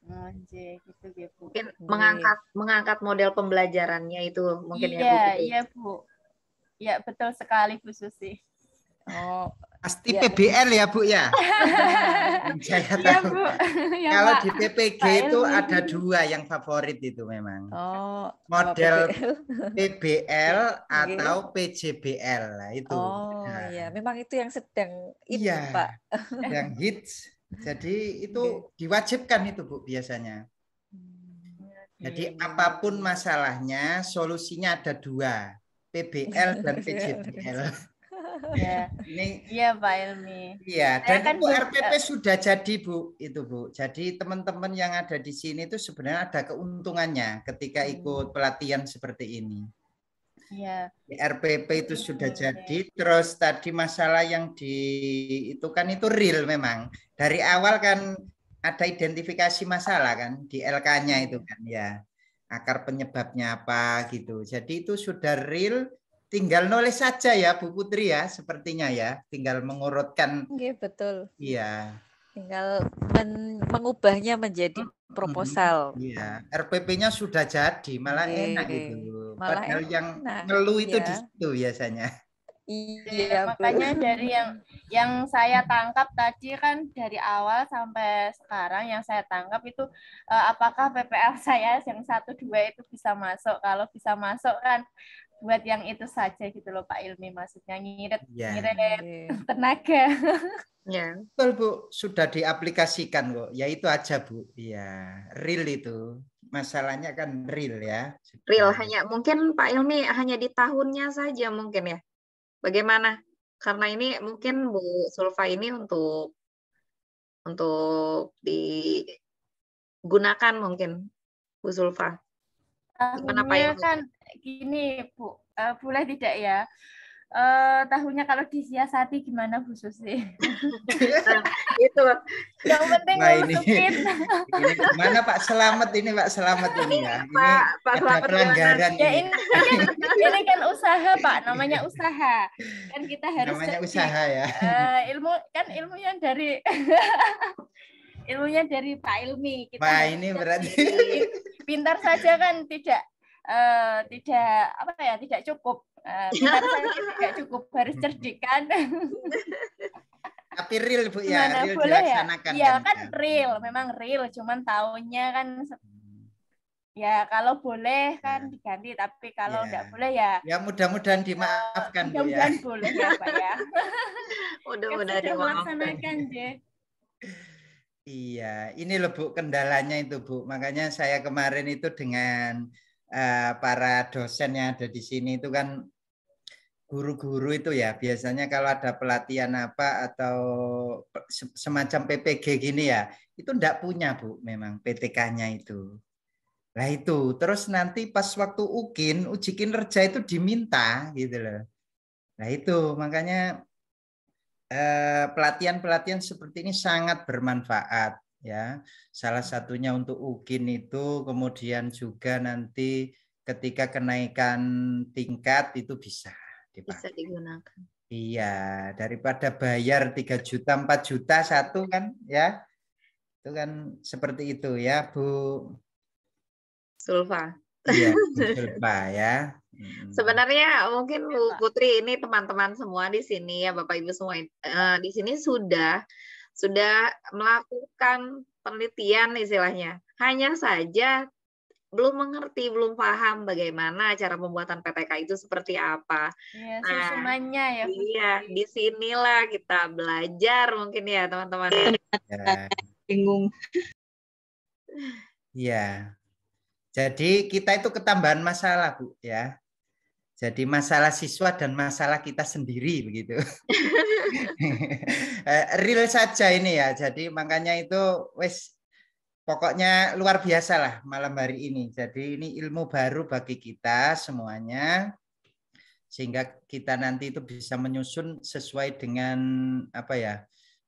Speaker 2: Oh, itu gitu ya, Bu. Mungkin iya. mengangkat mengangkat model pembelajarannya itu mungkin iya, ya Bu. Iya, iya,
Speaker 1: Bu. Ya, betul sekali Bu Susi.
Speaker 2: Oh,
Speaker 3: Pasti ya. PBL ya Bu ya. Saya iya, tahu. Ya, Bu.
Speaker 1: Kalau di PPG itu
Speaker 3: ada dua yang favorit itu memang. Oh. Model PBL atau PJBL lah itu. Oh nah. Iya.
Speaker 2: memang itu yang sedang
Speaker 3: itu ya, Pak. yang hits. Jadi itu diwajibkan itu Bu biasanya. Hmm, Jadi apapun masalahnya solusinya ada dua. PBL dan PJBL
Speaker 1: ya. Ini Iya, Pak Ilmi. Iya, dan kan itu juga... RPP sudah
Speaker 3: jadi, Bu, itu, Bu. Jadi teman-teman yang ada di sini itu sebenarnya ada keuntungannya ketika hmm. ikut pelatihan seperti ini. Iya. RPP itu hmm, sudah jadi. Terus tadi masalah yang di itu kan itu real memang. Dari awal kan ada identifikasi masalah kan di LK-nya itu hmm. kan ya. Akar penyebabnya apa gitu. Jadi itu sudah real tinggal nulis saja ya Bu Putri ya sepertinya ya tinggal mengurutkan oke betul iya
Speaker 2: tinggal men mengubahnya menjadi mm-hmm. proposal
Speaker 3: iya RPP-nya sudah jadi malah Oke. enak itu malah padahal enak. yang ngeluh itu iya. di situ biasanya
Speaker 1: Iya, iya makanya Bu. dari yang yang saya tangkap tadi kan dari awal sampai sekarang yang saya tangkap itu eh, apakah PPL saya yang satu dua itu bisa masuk? Kalau bisa masuk kan buat yang itu saja gitu loh Pak Ilmi maksudnya ngiret yeah. ngiret yeah. tenaga.
Speaker 3: Ya. Yeah. Bu, sudah diaplikasikan kok. Ya itu aja Bu. Iya, real itu. Masalahnya kan real ya.
Speaker 2: Sudah. Real hanya mungkin Pak Ilmi hanya di tahunnya saja mungkin ya. Bagaimana? Karena ini mungkin Bu Sulfa ini untuk untuk digunakan mungkin Bu Sulfa.
Speaker 1: Gimana Pak Kan, gini Bu, uh, boleh tidak ya? Uh, tahunya kalau disiasati gimana Bu Susi? itu yang penting nah, ini, ini mana
Speaker 3: Pak Selamat ini Pak Selamat ini ya ini Pak, Pak Selamat pelanggaran ya,
Speaker 1: ini. Kan, ini kan, usaha Pak namanya usaha kan kita harus namanya jadi, usaha
Speaker 3: ya uh,
Speaker 1: ilmu kan ilmu yang dari ilmunya dari Pak Ilmi kita Pak ini berarti pintar saja kan tidak uh, tidak apa ya tidak cukup uh, tidak
Speaker 3: cukup harus hmm. cerdikan tapi real bu ya Mana real boleh ya, ya
Speaker 1: kan, kan real hmm. memang real cuman tahunnya kan hmm. ya kalau boleh kan ya. diganti tapi kalau ya. boleh ya
Speaker 3: ya mudah-mudahan eh, dimaafkan ya mudah-mudahan boleh
Speaker 1: ya pak ya mudah-mudahan dimaafkan deh
Speaker 3: Iya, ini loh Bu kendalanya itu Bu. Makanya saya kemarin itu dengan Eh, para dosen yang ada di sini itu kan guru-guru itu ya biasanya kalau ada pelatihan apa atau semacam PPG gini ya itu ndak punya bu memang PTK-nya itu lah itu terus nanti pas waktu ukin uji kinerja itu diminta gitu loh nah itu makanya eh, pelatihan -pelatihan seperti ini sangat bermanfaat ya. Salah satunya untuk UKIN itu kemudian juga nanti ketika kenaikan tingkat itu bisa
Speaker 1: dipakai. Bisa digunakan.
Speaker 3: Iya, daripada bayar 3 juta, 4 juta satu kan ya. Itu kan seperti itu ya, Bu Sulfa. Iya, ya.
Speaker 2: Sebenarnya mungkin Bu Putri ini teman-teman semua di sini ya Bapak Ibu semua eh, di sini sudah sudah melakukan penelitian istilahnya. Hanya saja belum mengerti, belum paham bagaimana cara pembuatan PTK itu seperti apa. Iya, nah, ya, nah, semuanya ya. Iya, di sinilah kita belajar mungkin ya teman-teman.
Speaker 3: Iya. Bingung. Iya. Jadi kita itu ketambahan masalah, Bu, ya. Jadi masalah siswa dan masalah kita sendiri begitu. Eh, real saja ini ya. Jadi makanya itu wes pokoknya luar biasa lah malam hari ini. Jadi ini ilmu baru bagi kita semuanya sehingga kita nanti itu bisa menyusun sesuai dengan apa ya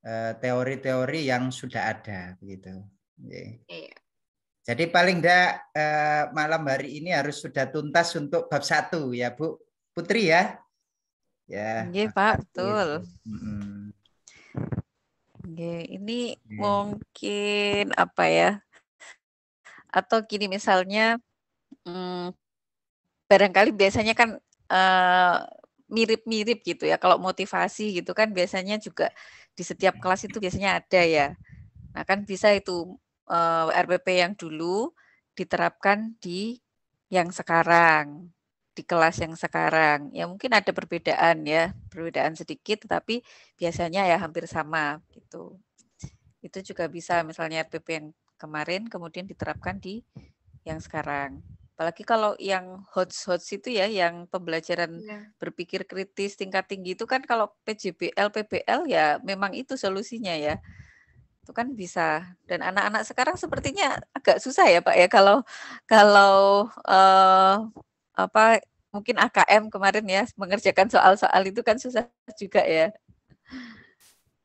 Speaker 3: eh, teori-teori yang sudah ada begitu. Iya. Jadi paling enggak eh, malam hari ini harus sudah tuntas untuk bab satu ya Bu Putri ya. Ya. Iya
Speaker 2: Pak, betul. Hmm. ini ya. mungkin apa ya? Atau gini misalnya, hmm, barangkali biasanya kan eh, mirip-mirip eh, gitu ya. Kalau motivasi gitu kan biasanya juga di setiap kelas itu biasanya ada ya. Nah kan bisa itu uh, eh, RPP yang dulu diterapkan di yang sekarang di kelas yang sekarang ya mungkin ada perbedaan ya perbedaan sedikit tetapi biasanya ya hampir sama gitu itu juga bisa misalnya RPP yang kemarin kemudian diterapkan di yang sekarang apalagi kalau yang hot-hot itu ya yang pembelajaran ya. berpikir kritis tingkat tinggi itu kan kalau PJBL PBL ya memang itu solusinya ya itu kan bisa dan anak-anak sekarang sepertinya agak susah ya pak ya kalau kalau uh, apa mungkin AKM kemarin ya mengerjakan soal-soal itu kan susah juga ya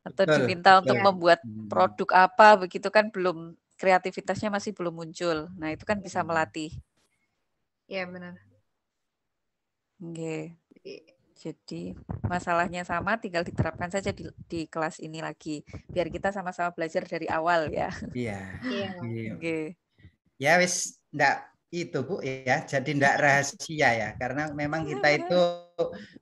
Speaker 2: atau diminta untuk ya. membuat hmm. produk apa begitu kan belum kreativitasnya masih belum muncul nah itu kan bisa hmm. melatih ya benar Oke. Okay. Jadi masalahnya sama, tinggal diterapkan saja di, di kelas ini lagi, biar kita sama-sama belajar dari awal ya.
Speaker 3: Iya. iya. iya. Oke. Ya wis, ndak itu bu ya, jadi ndak rahasia ya, karena memang iya, kita itu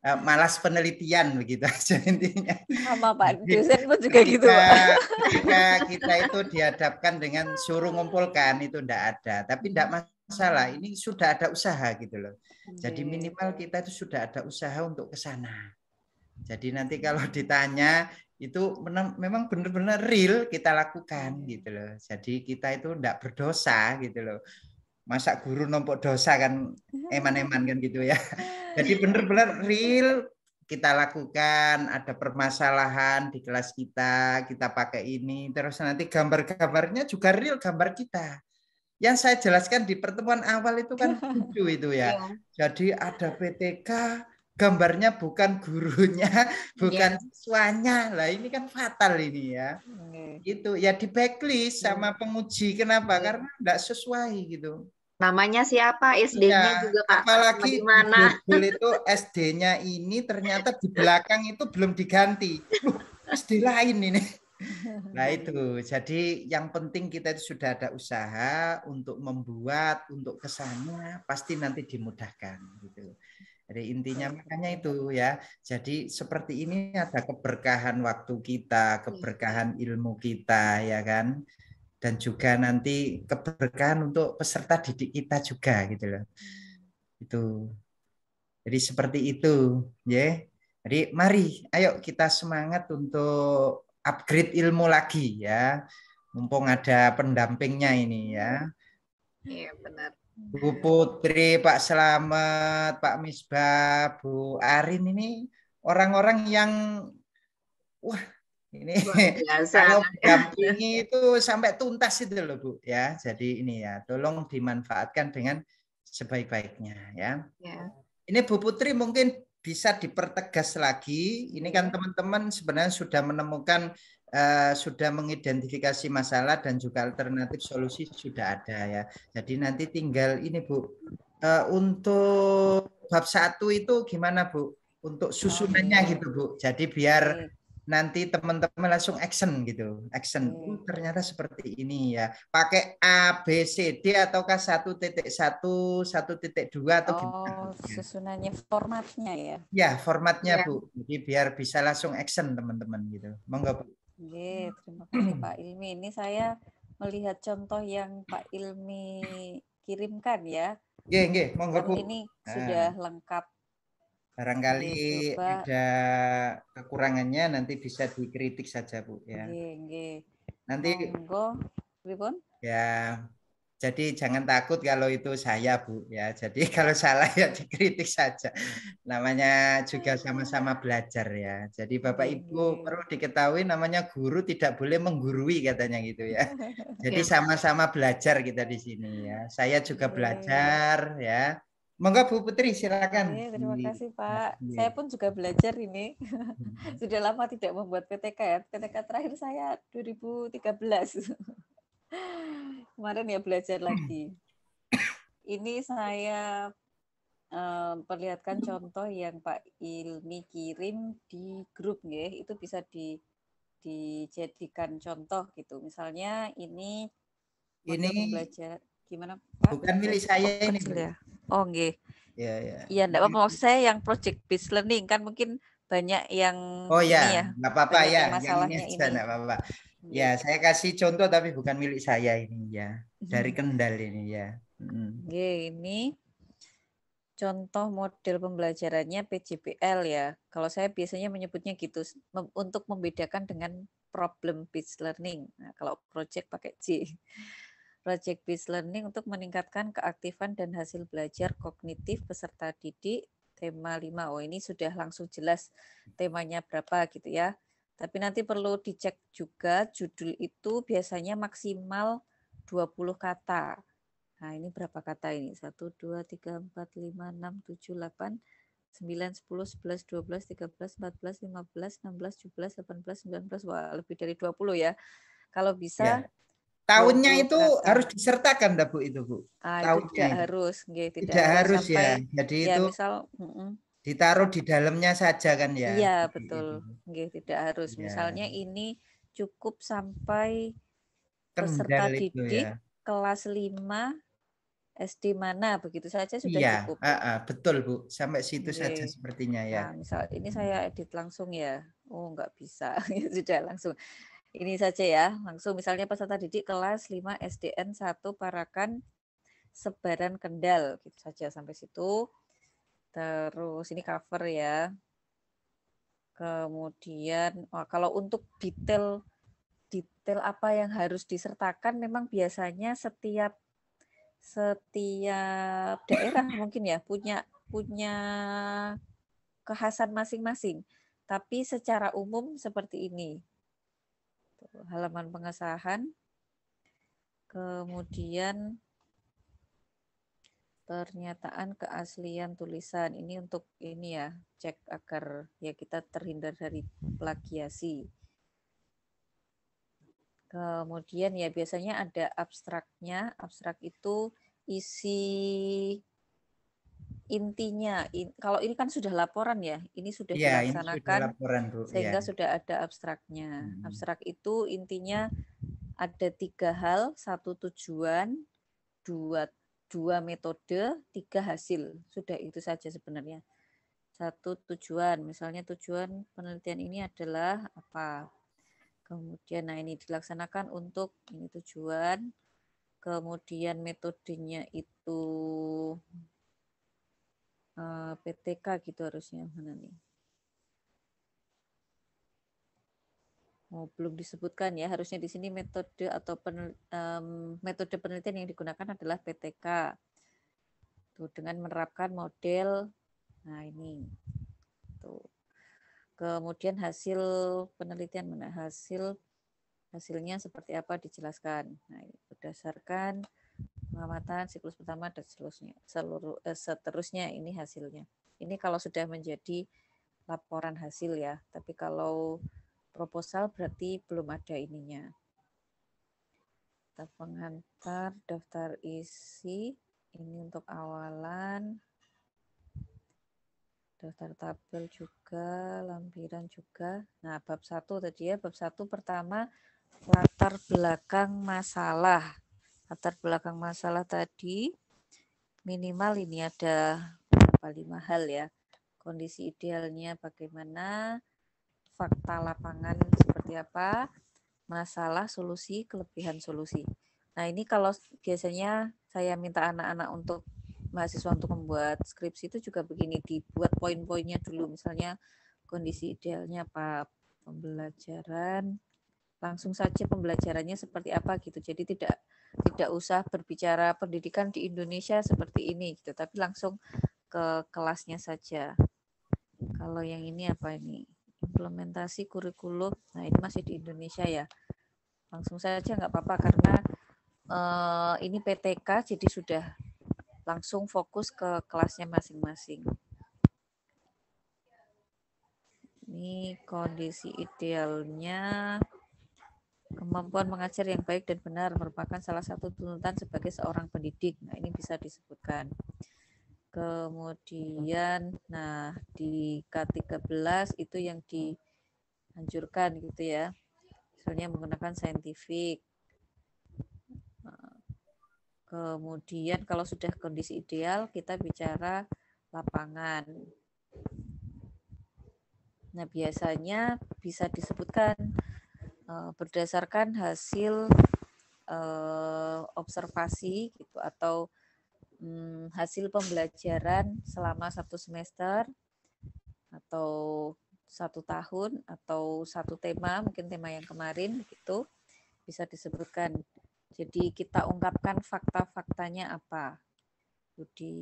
Speaker 3: uh, malas penelitian begitu aja intinya.
Speaker 2: Sama Pak dosen pun juga gitu. pak kita, kita
Speaker 3: itu dihadapkan dengan suruh ngumpulkan itu ndak ada, tapi ndak mas hmm masalah hmm. ini sudah ada usaha gitu loh jadi minimal kita itu sudah ada usaha untuk ke sana jadi nanti hmm. kalau ditanya itu memang benar-benar real kita lakukan hmm. gitu loh jadi kita itu tidak berdosa gitu loh masa guru nompok dosa kan eman-eman kan gitu ya jadi benar-benar real kita lakukan, ada permasalahan di kelas kita, kita pakai ini, terus nanti gambar-gambarnya juga real gambar kita yang saya jelaskan di pertemuan awal itu kan lucu itu ya. Iya. Jadi ada PTK, gambarnya bukan gurunya, bukan iya. siswanya. Lah ini kan fatal ini ya. Itu ya di backlist iya. sama penguji kenapa? Karena tidak sesuai gitu. Namanya siapa? SD-nya ya, juga Pak. Apalagi mana? itu SD-nya ini ternyata di belakang itu belum diganti. Loh, SD lain ini. Nah itu, jadi yang penting kita itu sudah ada usaha untuk membuat, untuk kesana pasti nanti dimudahkan gitu. Jadi intinya makanya itu ya. Jadi seperti ini ada keberkahan waktu kita, iya. keberkahan ilmu kita ya kan. Dan juga nanti keberkahan untuk peserta didik kita juga gitu loh. Hmm. Itu. Jadi seperti itu ya. Jadi mari ayo kita semangat untuk upgrade ilmu lagi ya. Mumpung ada pendampingnya ini ya.
Speaker 1: Iya benar.
Speaker 3: Bu Putri, Pak Selamat, Pak Misbah, Bu Arin ini orang-orang yang wah ini kalau dampingi itu sampai tuntas itu loh Bu ya. Jadi ini ya, tolong dimanfaatkan dengan sebaik-baiknya ya. ya. Ini Bu Putri mungkin bisa dipertegas lagi. Ini kan iya. teman-teman sebenarnya sudah menemukan uh, sudah mengidentifikasi masalah dan juga alternatif solusi sudah ada ya. Jadi nanti tinggal ini Bu uh, untuk bab satu itu gimana Bu? Untuk susunannya gitu Bu. Jadi biar nanti teman-teman langsung action gitu action uh, ternyata seperti ini ya pakai A B C D ataukah satu titik satu satu titik dua atau oh, gimana
Speaker 2: susunannya formatnya ya
Speaker 3: ya formatnya ya. bu jadi biar bisa langsung action teman-teman gitu monggo bu
Speaker 2: Ye, terima kasih Pak Ilmi ini saya melihat contoh yang Pak Ilmi kirimkan ya Ye, ye, monggo bu ini ah. sudah lengkap
Speaker 3: Barangkali Coba. ada kekurangannya nanti bisa dikritik saja Bu ya.
Speaker 2: Oke,
Speaker 3: Nanti Monggo, Ribon. Ya. Jadi jangan takut kalau itu saya Bu ya. Jadi kalau salah ya dikritik saja. Namanya juga sama-sama belajar ya. Jadi Bapak iya, Ibu iya. perlu diketahui namanya guru tidak boleh menggurui katanya gitu ya. Jadi sama-sama belajar kita di sini ya. Saya juga iya. belajar ya Monggo Bu Putri silakan. Oke, terima kasih
Speaker 2: Pak. Ya. Saya pun juga belajar ini. Hmm. Sudah lama tidak membuat PTK ya. PTK terakhir saya 2013. Kemarin ya belajar hmm. lagi. Ini saya uh, perlihatkan hmm. contoh yang Pak Ilmi kirim di grup ya. Itu bisa di dijadikan contoh gitu. Misalnya ini ini belajar gimana Pak? Bukan milik saya ini. Ya Oh nggih.
Speaker 3: Iya, iya. Iya,
Speaker 2: enggak apa-apa saya yang project based learning kan mungkin banyak yang Oh iya, enggak ya, apa-apa ya. Masalahnya yang ini enggak
Speaker 3: apa-apa. Iya. Ya, saya kasih contoh tapi bukan milik saya ini ya. Mhm. Dari Kendal ini ya. Hmm.
Speaker 2: ini contoh model pembelajarannya PJBL ya. Kalau saya biasanya menyebutnya gitu untuk membedakan dengan problem based learning. Nah, kalau project pakai C project based learning untuk meningkatkan keaktifan dan hasil belajar kognitif peserta didik tema 5. Oh, ini sudah langsung jelas temanya berapa gitu ya. Tapi nanti perlu dicek juga judul itu biasanya maksimal 20 kata. Nah, ini berapa kata ini? 1 2 3 4 5 6 7 8 9 10 11 12 13 14 15 16 17 18 19. Wah, lebih dari 20 ya. Kalau bisa yeah
Speaker 3: Tahunnya itu harus disertakan, Bu itu, Bu. Ah, Tahunnya. Tidak harus, gitu. tidak, tidak harus ya. sampai, ya. Jadi ya, itu misal, ditaruh di dalamnya saja kan ya. Iya, betul.
Speaker 2: Gitu, tidak harus. Ya. Misalnya ini cukup sampai
Speaker 3: peserta ya. didik ya.
Speaker 2: kelas 5 SD mana begitu saja sudah ya, cukup.
Speaker 3: Iya, betul Bu. Sampai situ Oke. saja sepertinya ya. Nah, misal ini saya
Speaker 2: edit langsung ya. Oh, nggak bisa. sudah langsung ini saja ya, langsung misalnya peserta didik kelas 5 SDN 1 Parakan Sebaran Kendal, gitu saja sampai situ. Terus ini cover ya. Kemudian oh, kalau untuk detail detail apa yang harus disertakan memang biasanya setiap setiap daerah mungkin ya punya punya kekhasan masing-masing. Tapi secara umum seperti ini halaman pengesahan. Kemudian pernyataan keaslian tulisan ini untuk ini ya cek agar ya kita terhindar dari plagiasi kemudian ya biasanya ada abstraknya abstrak itu isi intinya in, kalau ini kan sudah laporan ya ini sudah ya, dilaksanakan ini sudah laporan, Bu. Iya. sehingga ya. sudah ada abstraknya hmm. abstrak itu intinya ada tiga hal satu tujuan dua dua metode tiga hasil sudah itu saja sebenarnya satu tujuan misalnya tujuan penelitian ini adalah apa kemudian nah ini dilaksanakan untuk ini tujuan kemudian metodenya itu Eh, PTK gitu harusnya mana nih? Oh, belum disebutkan ya. Harusnya di sini metode atau penel, um, metode penelitian yang digunakan adalah PTK. Tuh dengan menerapkan model nah ini. Tuh. Kemudian hasil penelitian mana? Hasil hasilnya seperti apa dijelaskan. Nah, berdasarkan pengamatan siklus pertama dan seterusnya seluruh eh, seterusnya ini hasilnya ini kalau sudah menjadi laporan hasil ya tapi kalau proposal berarti belum ada ininya kita pengantar daftar isi ini untuk awalan daftar tabel juga lampiran juga nah bab satu tadi ya bab satu pertama latar belakang masalah latar belakang masalah tadi, minimal ini ada berapa lima hal ya. Kondisi idealnya bagaimana, fakta lapangan seperti apa, masalah, solusi, kelebihan solusi. Nah ini kalau biasanya saya minta anak-anak untuk mahasiswa untuk membuat skripsi itu juga begini dibuat poin-poinnya dulu misalnya kondisi idealnya apa pembelajaran langsung saja pembelajarannya seperti apa gitu jadi tidak tidak usah berbicara pendidikan di Indonesia seperti ini gitu, tapi langsung ke kelasnya saja. Kalau yang ini apa ini? Implementasi kurikulum. Nah, ini masih di Indonesia ya. Langsung saja nggak apa-apa karena eh, ini PTK jadi sudah langsung fokus ke kelasnya masing-masing. Ini kondisi idealnya Kemampuan mengajar yang baik dan benar merupakan salah satu tuntutan sebagai seorang pendidik. Nah, ini bisa disebutkan. Kemudian, nah di K13 itu yang dihancurkan gitu ya. Misalnya menggunakan saintifik. Kemudian kalau sudah kondisi ideal, kita bicara lapangan. Nah, biasanya bisa disebutkan Eh, berdasarkan hasil eh, observasi gitu atau mm, hasil pembelajaran selama satu semester atau satu tahun atau satu tema mungkin tema yang kemarin gitu bisa disebutkan jadi kita ungkapkan fakta-faktanya apa di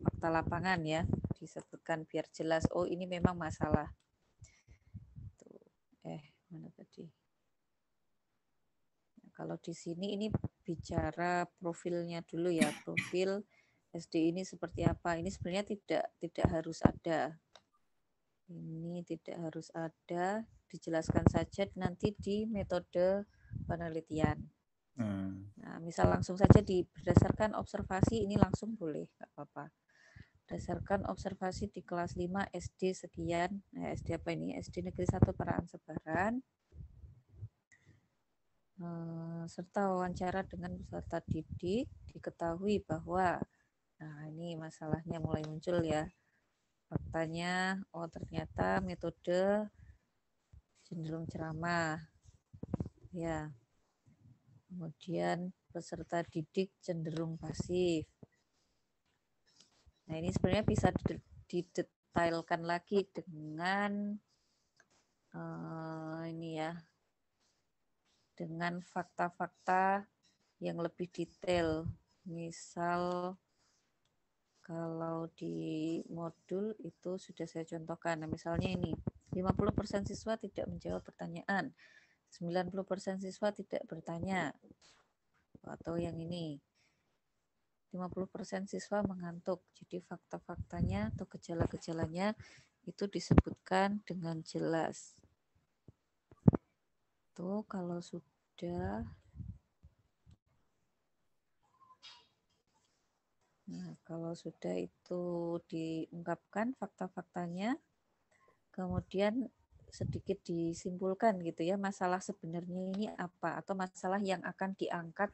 Speaker 2: fakta lapangan ya disebutkan biar jelas oh ini memang masalah Tuh. eh Mana tadi? Nah, kalau di sini ini bicara profilnya dulu ya, profil SD ini seperti apa. Ini sebenarnya tidak tidak harus ada. Ini tidak harus ada, dijelaskan saja nanti di metode penelitian.
Speaker 3: Hmm.
Speaker 2: Nah, misal langsung saja di berdasarkan observasi ini langsung boleh, nggak apa-apa berdasarkan observasi di kelas 5 SD sekian, nah, eh, SD apa ini? SD Negeri 1 Paraan Sebaran, eh, serta wawancara dengan peserta didik diketahui bahwa nah ini masalahnya mulai muncul ya faktanya oh ternyata metode cenderung ceramah ya kemudian peserta didik cenderung pasif Nah, ini sebenarnya bisa didetailkan lagi dengan uh, ini ya. Dengan fakta-fakta yang lebih detail. Misal kalau di modul itu sudah saya contohkan. Nah, misalnya ini, 50% siswa tidak menjawab pertanyaan, 90% siswa tidak bertanya. Atau yang ini, 50% siswa mengantuk. Jadi fakta-faktanya atau gejala-gejalanya itu disebutkan dengan jelas. Tuh kalau sudah Nah, kalau sudah itu diungkapkan fakta-faktanya, kemudian sedikit disimpulkan gitu ya masalah sebenarnya ini apa atau masalah yang akan diangkat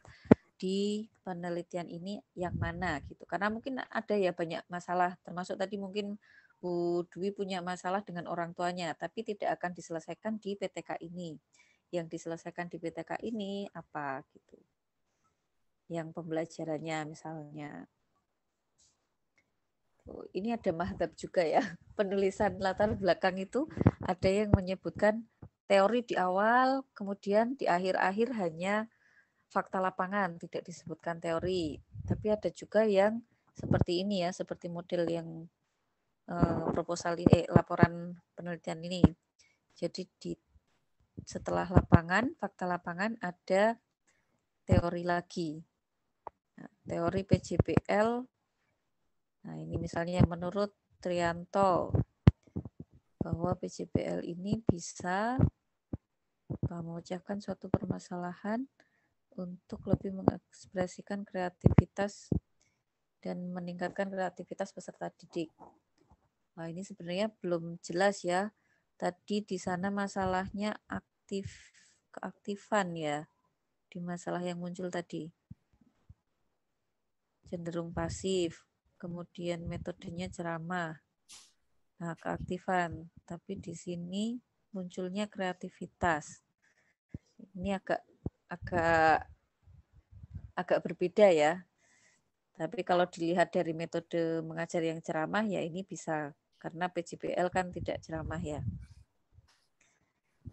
Speaker 2: di penelitian ini yang mana gitu. Karena mungkin ada ya banyak masalah, termasuk tadi mungkin Bu Dwi punya masalah dengan orang tuanya, tapi tidak akan diselesaikan di PTK ini. Yang diselesaikan di PTK ini apa gitu? Yang pembelajarannya misalnya. Oh, ini ada mahdab juga ya. Penulisan latar belakang itu ada yang menyebutkan teori di awal, kemudian di akhir-akhir hanya fakta lapangan, tidak disebutkan teori. Tapi ada juga yang seperti ini ya, seperti model yang eh, proposal eh, laporan penelitian ini. Jadi di setelah lapangan, fakta lapangan ada teori lagi. Nah, teori PJBL. Nah, ini misalnya menurut Trianto bahwa PJBL ini bisa mengucapkan suatu permasalahan untuk lebih mengekspresikan kreativitas dan meningkatkan kreativitas peserta didik. Nah, ini sebenarnya belum jelas ya. Tadi di sana masalahnya aktif keaktifan ya di masalah yang muncul tadi. Cenderung pasif, kemudian metodenya ceramah. Nah, keaktifan, tapi di sini munculnya kreativitas. Ini agak agak agak berbeda ya. Tapi kalau dilihat dari metode mengajar yang ceramah ya ini bisa karena PJBL kan tidak ceramah ya.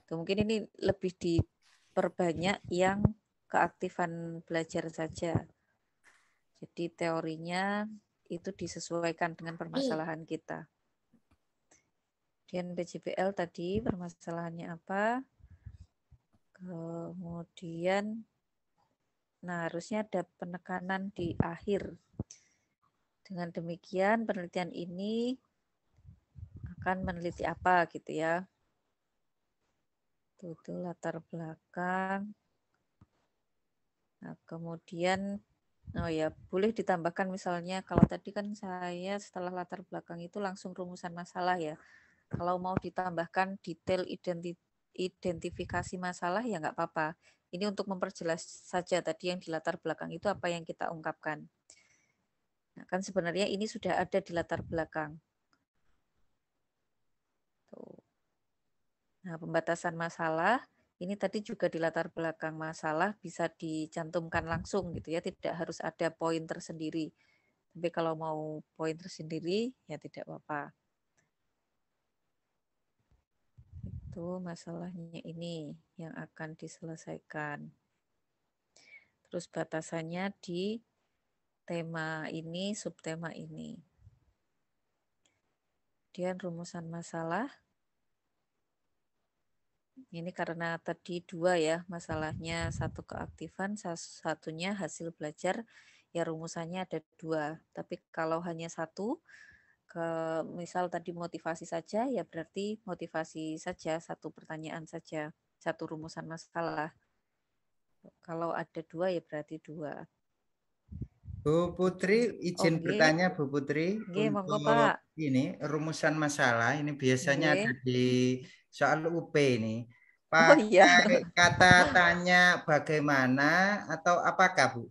Speaker 2: Tuh, mungkin ini lebih diperbanyak yang keaktifan belajar saja. Jadi teorinya itu disesuaikan dengan permasalahan kita. Dan PJBL tadi permasalahannya apa? Kemudian, nah harusnya ada penekanan di akhir. Dengan demikian penelitian ini akan meneliti apa gitu ya. Itu, itu latar belakang. Nah, kemudian Oh ya, boleh ditambahkan misalnya kalau tadi kan saya setelah latar belakang itu langsung rumusan masalah ya. Kalau mau ditambahkan detail identitas identifikasi masalah ya nggak apa-apa. Ini untuk memperjelas saja tadi yang di latar belakang itu apa yang kita ungkapkan. Nah, kan sebenarnya ini sudah ada di latar belakang. Nah, pembatasan masalah ini tadi juga di latar belakang masalah bisa dicantumkan langsung gitu ya, tidak harus ada poin tersendiri. Tapi kalau mau poin tersendiri ya tidak apa-apa. itu masalahnya ini yang akan diselesaikan. Terus batasannya di tema ini, subtema ini. Kemudian rumusan masalah. Ini karena tadi dua ya masalahnya, satu keaktifan, satunya hasil belajar, ya rumusannya ada dua. Tapi kalau hanya satu, ke misal tadi motivasi saja ya berarti motivasi saja satu pertanyaan saja satu rumusan masalah kalau ada dua ya berarti dua
Speaker 3: Bu Putri izin okay. bertanya Bu Putri okay, untuk Pak. ini rumusan masalah ini biasanya okay. ada di soal UP ini Pak oh, iya. kata tanya bagaimana atau apakah Bu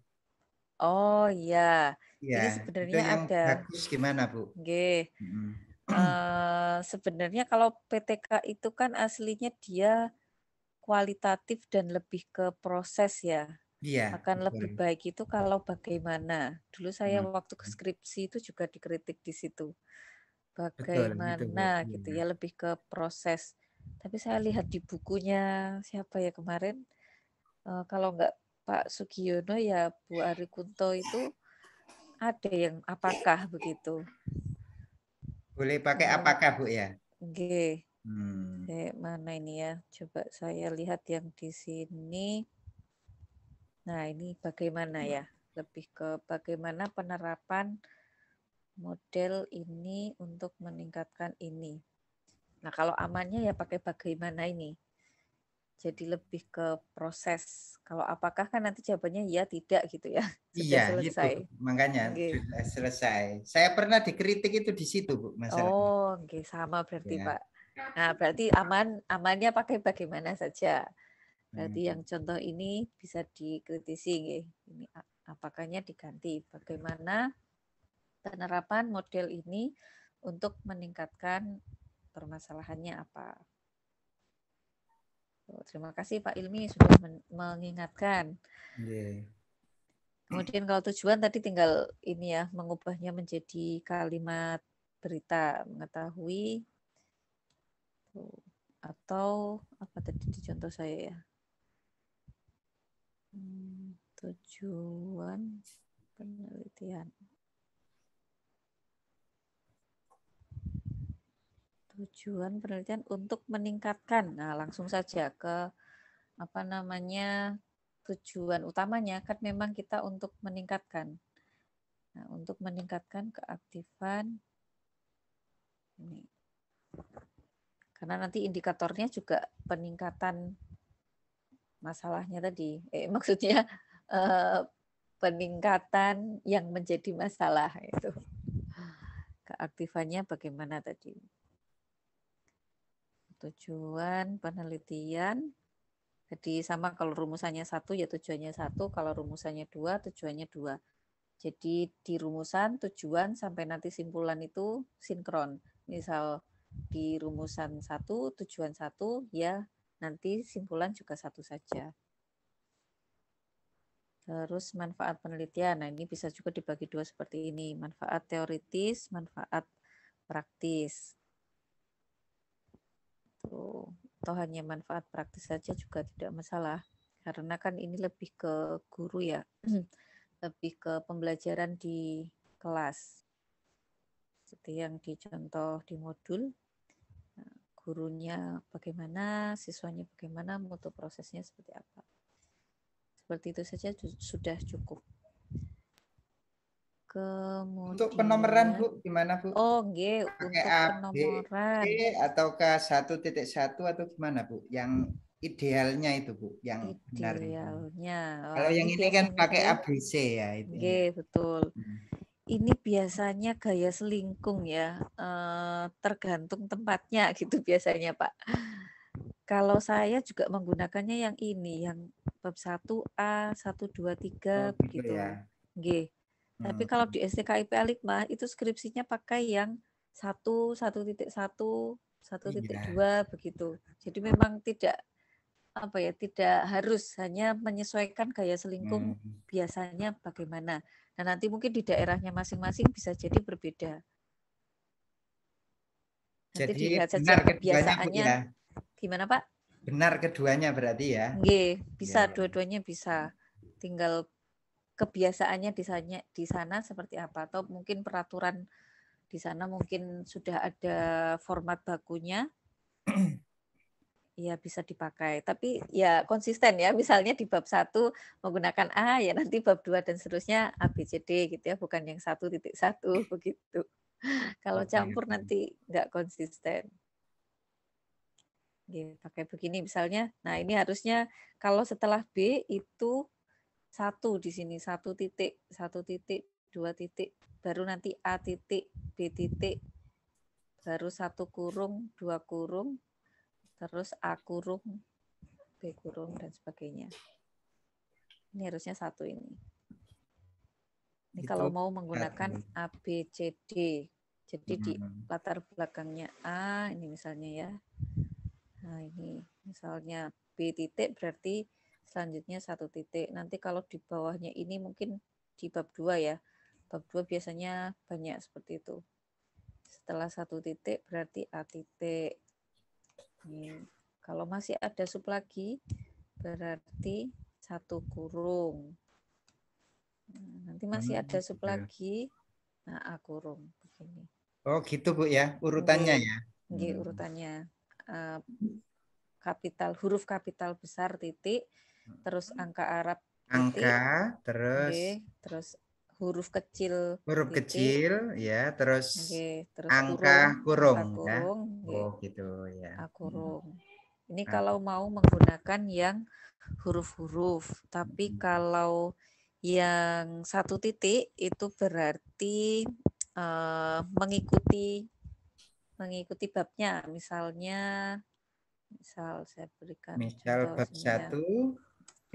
Speaker 3: Oh
Speaker 2: iya
Speaker 3: Ya, Jadi iya, sebenarnya itu yang ada. Bagus gimana Bu? G. Hmm.
Speaker 2: Uh, sebenarnya kalau PTK itu kan aslinya dia kualitatif dan lebih ke proses ya. Iya. Akan betul. lebih baik itu kalau bagaimana. Dulu saya hmm. waktu ke skripsi itu juga dikritik di situ. Bagaimana betul, gitu, gitu iya. ya lebih ke proses. Tapi saya lihat di bukunya siapa ya kemarin uh, kalau nggak Pak Sugiono ya Bu Ari Kunto itu ada yang apakah begitu.
Speaker 3: Boleh pakai nah. apakah Bu ya?
Speaker 2: Oke.
Speaker 3: Hmm.
Speaker 2: mana ini ya? Coba saya lihat yang di sini. Nah, ini bagaimana ya? Lebih ke bagaimana penerapan model ini untuk meningkatkan ini. Nah, kalau amannya ya pakai bagaimana ini jadi lebih ke proses. Kalau apakah kan nanti jawabannya ya tidak gitu ya. Sudah iya, gitu. selesai. Itu.
Speaker 3: Makanya okay. selesai. Saya pernah dikritik itu di situ, Bu, masalah.
Speaker 2: Oh, oke, okay. sama berarti, ya. Pak. Nah, berarti aman amannya pakai bagaimana saja. Berarti hmm. yang contoh ini bisa dikritisi nggih. Ini apakahnya diganti bagaimana penerapan model ini untuk meningkatkan permasalahannya apa. Gitu. Terima kasih Pak Ilmi sudah mengingatkan. Yeah. Kemudian kalau tujuan tadi tinggal ini ya mengubahnya menjadi kalimat berita mengetahui atau apa tadi di contoh saya ya hmm, tujuan penelitian. Tujuan penelitian untuk meningkatkan. Nah, langsung saja ke apa namanya tujuan utamanya kan memang kita untuk meningkatkan. Nah, untuk meningkatkan keaktifan ini. Karena nanti indikatornya juga peningkatan masalahnya tadi. Eh maksudnya eh, peningkatan yang menjadi masalah itu keaktifannya bagaimana tadi tujuan penelitian. Jadi sama kalau rumusannya satu ya tujuannya satu, kalau rumusannya dua tujuannya dua. Jadi di rumusan tujuan sampai nanti simpulan itu sinkron. Misal di rumusan satu tujuan satu ya nanti simpulan juga satu saja. Terus manfaat penelitian. Nah, ini bisa juga dibagi dua seperti ini, manfaat teoritis, manfaat praktis gitu atau hanya manfaat praktis saja juga tidak masalah karena kan ini lebih ke guru ya lebih ke pembelajaran di kelas seperti yang dicontoh di modul nah, gurunya bagaimana siswanya bagaimana mutu prosesnya seperti apa seperti itu saja sudah cukup
Speaker 3: Kemudian, untuk penomoran Bu, gimana Bu? Oh, G, Pakai untuk A, penomoran. B, atau ke 1.1 atau gimana Bu? Yang idealnya itu Bu, yang idealnya.
Speaker 2: Oh, Kalau yang ini kan
Speaker 3: pakai ABC ya itu. G, ya. betul. Hmm.
Speaker 2: Ini biasanya gaya selingkung ya, eh, tergantung tempatnya gitu biasanya Pak. Kalau saya juga menggunakannya yang ini, yang bab 1A, 1, 2, 3 oh, begitu. Gitu. Ya. G. Tapi hmm. kalau di STKIP Alikma itu skripsinya pakai yang satu satu titik satu satu iya. titik dua begitu. Jadi memang tidak apa ya tidak harus hanya menyesuaikan gaya selingkuh hmm. biasanya bagaimana. Nah nanti mungkin di daerahnya masing-masing bisa jadi berbeda.
Speaker 3: Nanti jadi dilihat saja ya? kebiasaannya ya. gimana Pak? Benar keduanya berarti ya?
Speaker 2: G bisa ya. dua-duanya bisa. Tinggal kebiasaannya di sana, di sana seperti apa atau mungkin peraturan di sana mungkin sudah ada format bakunya ya bisa dipakai. Tapi ya konsisten ya, misalnya di bab satu menggunakan A, ya nanti bab dua dan seterusnya A, B, C, D gitu ya, bukan yang satu titik satu begitu. Kalau campur nanti nggak konsisten. Ya, pakai begini misalnya. Nah ini harusnya kalau setelah B itu satu di sini satu titik satu titik dua titik baru nanti a titik b titik baru satu kurung dua kurung terus a kurung b kurung dan sebagainya ini harusnya satu ini ini Itu kalau mau menggunakan a b c d jadi di hmm. latar belakangnya a ini misalnya ya nah ini misalnya b titik berarti selanjutnya satu titik. Nanti kalau di bawahnya ini mungkin di bab dua ya. Bab dua biasanya banyak seperti itu. Setelah satu titik berarti A titik. Ini. Kalau masih ada sub lagi berarti satu kurung. Nah, nanti masih hmm, ada sub iya. lagi. Nah, A kurung begini.
Speaker 3: Oh, gitu Bu ya, urutannya ya. Ini hmm.
Speaker 2: urutannya. Uh, kapital huruf kapital besar titik terus hmm. angka Arab angka titik, terus okay, terus huruf kecil huruf titik, kecil ya
Speaker 3: terus, okay, terus angka kurung, kurung, ya. kurung oh gitu ya hmm.
Speaker 2: kurung hmm. ini ah. kalau mau menggunakan yang huruf-huruf tapi hmm. kalau yang satu titik itu berarti uh, mengikuti mengikuti babnya misalnya misal saya berikan misal bab satu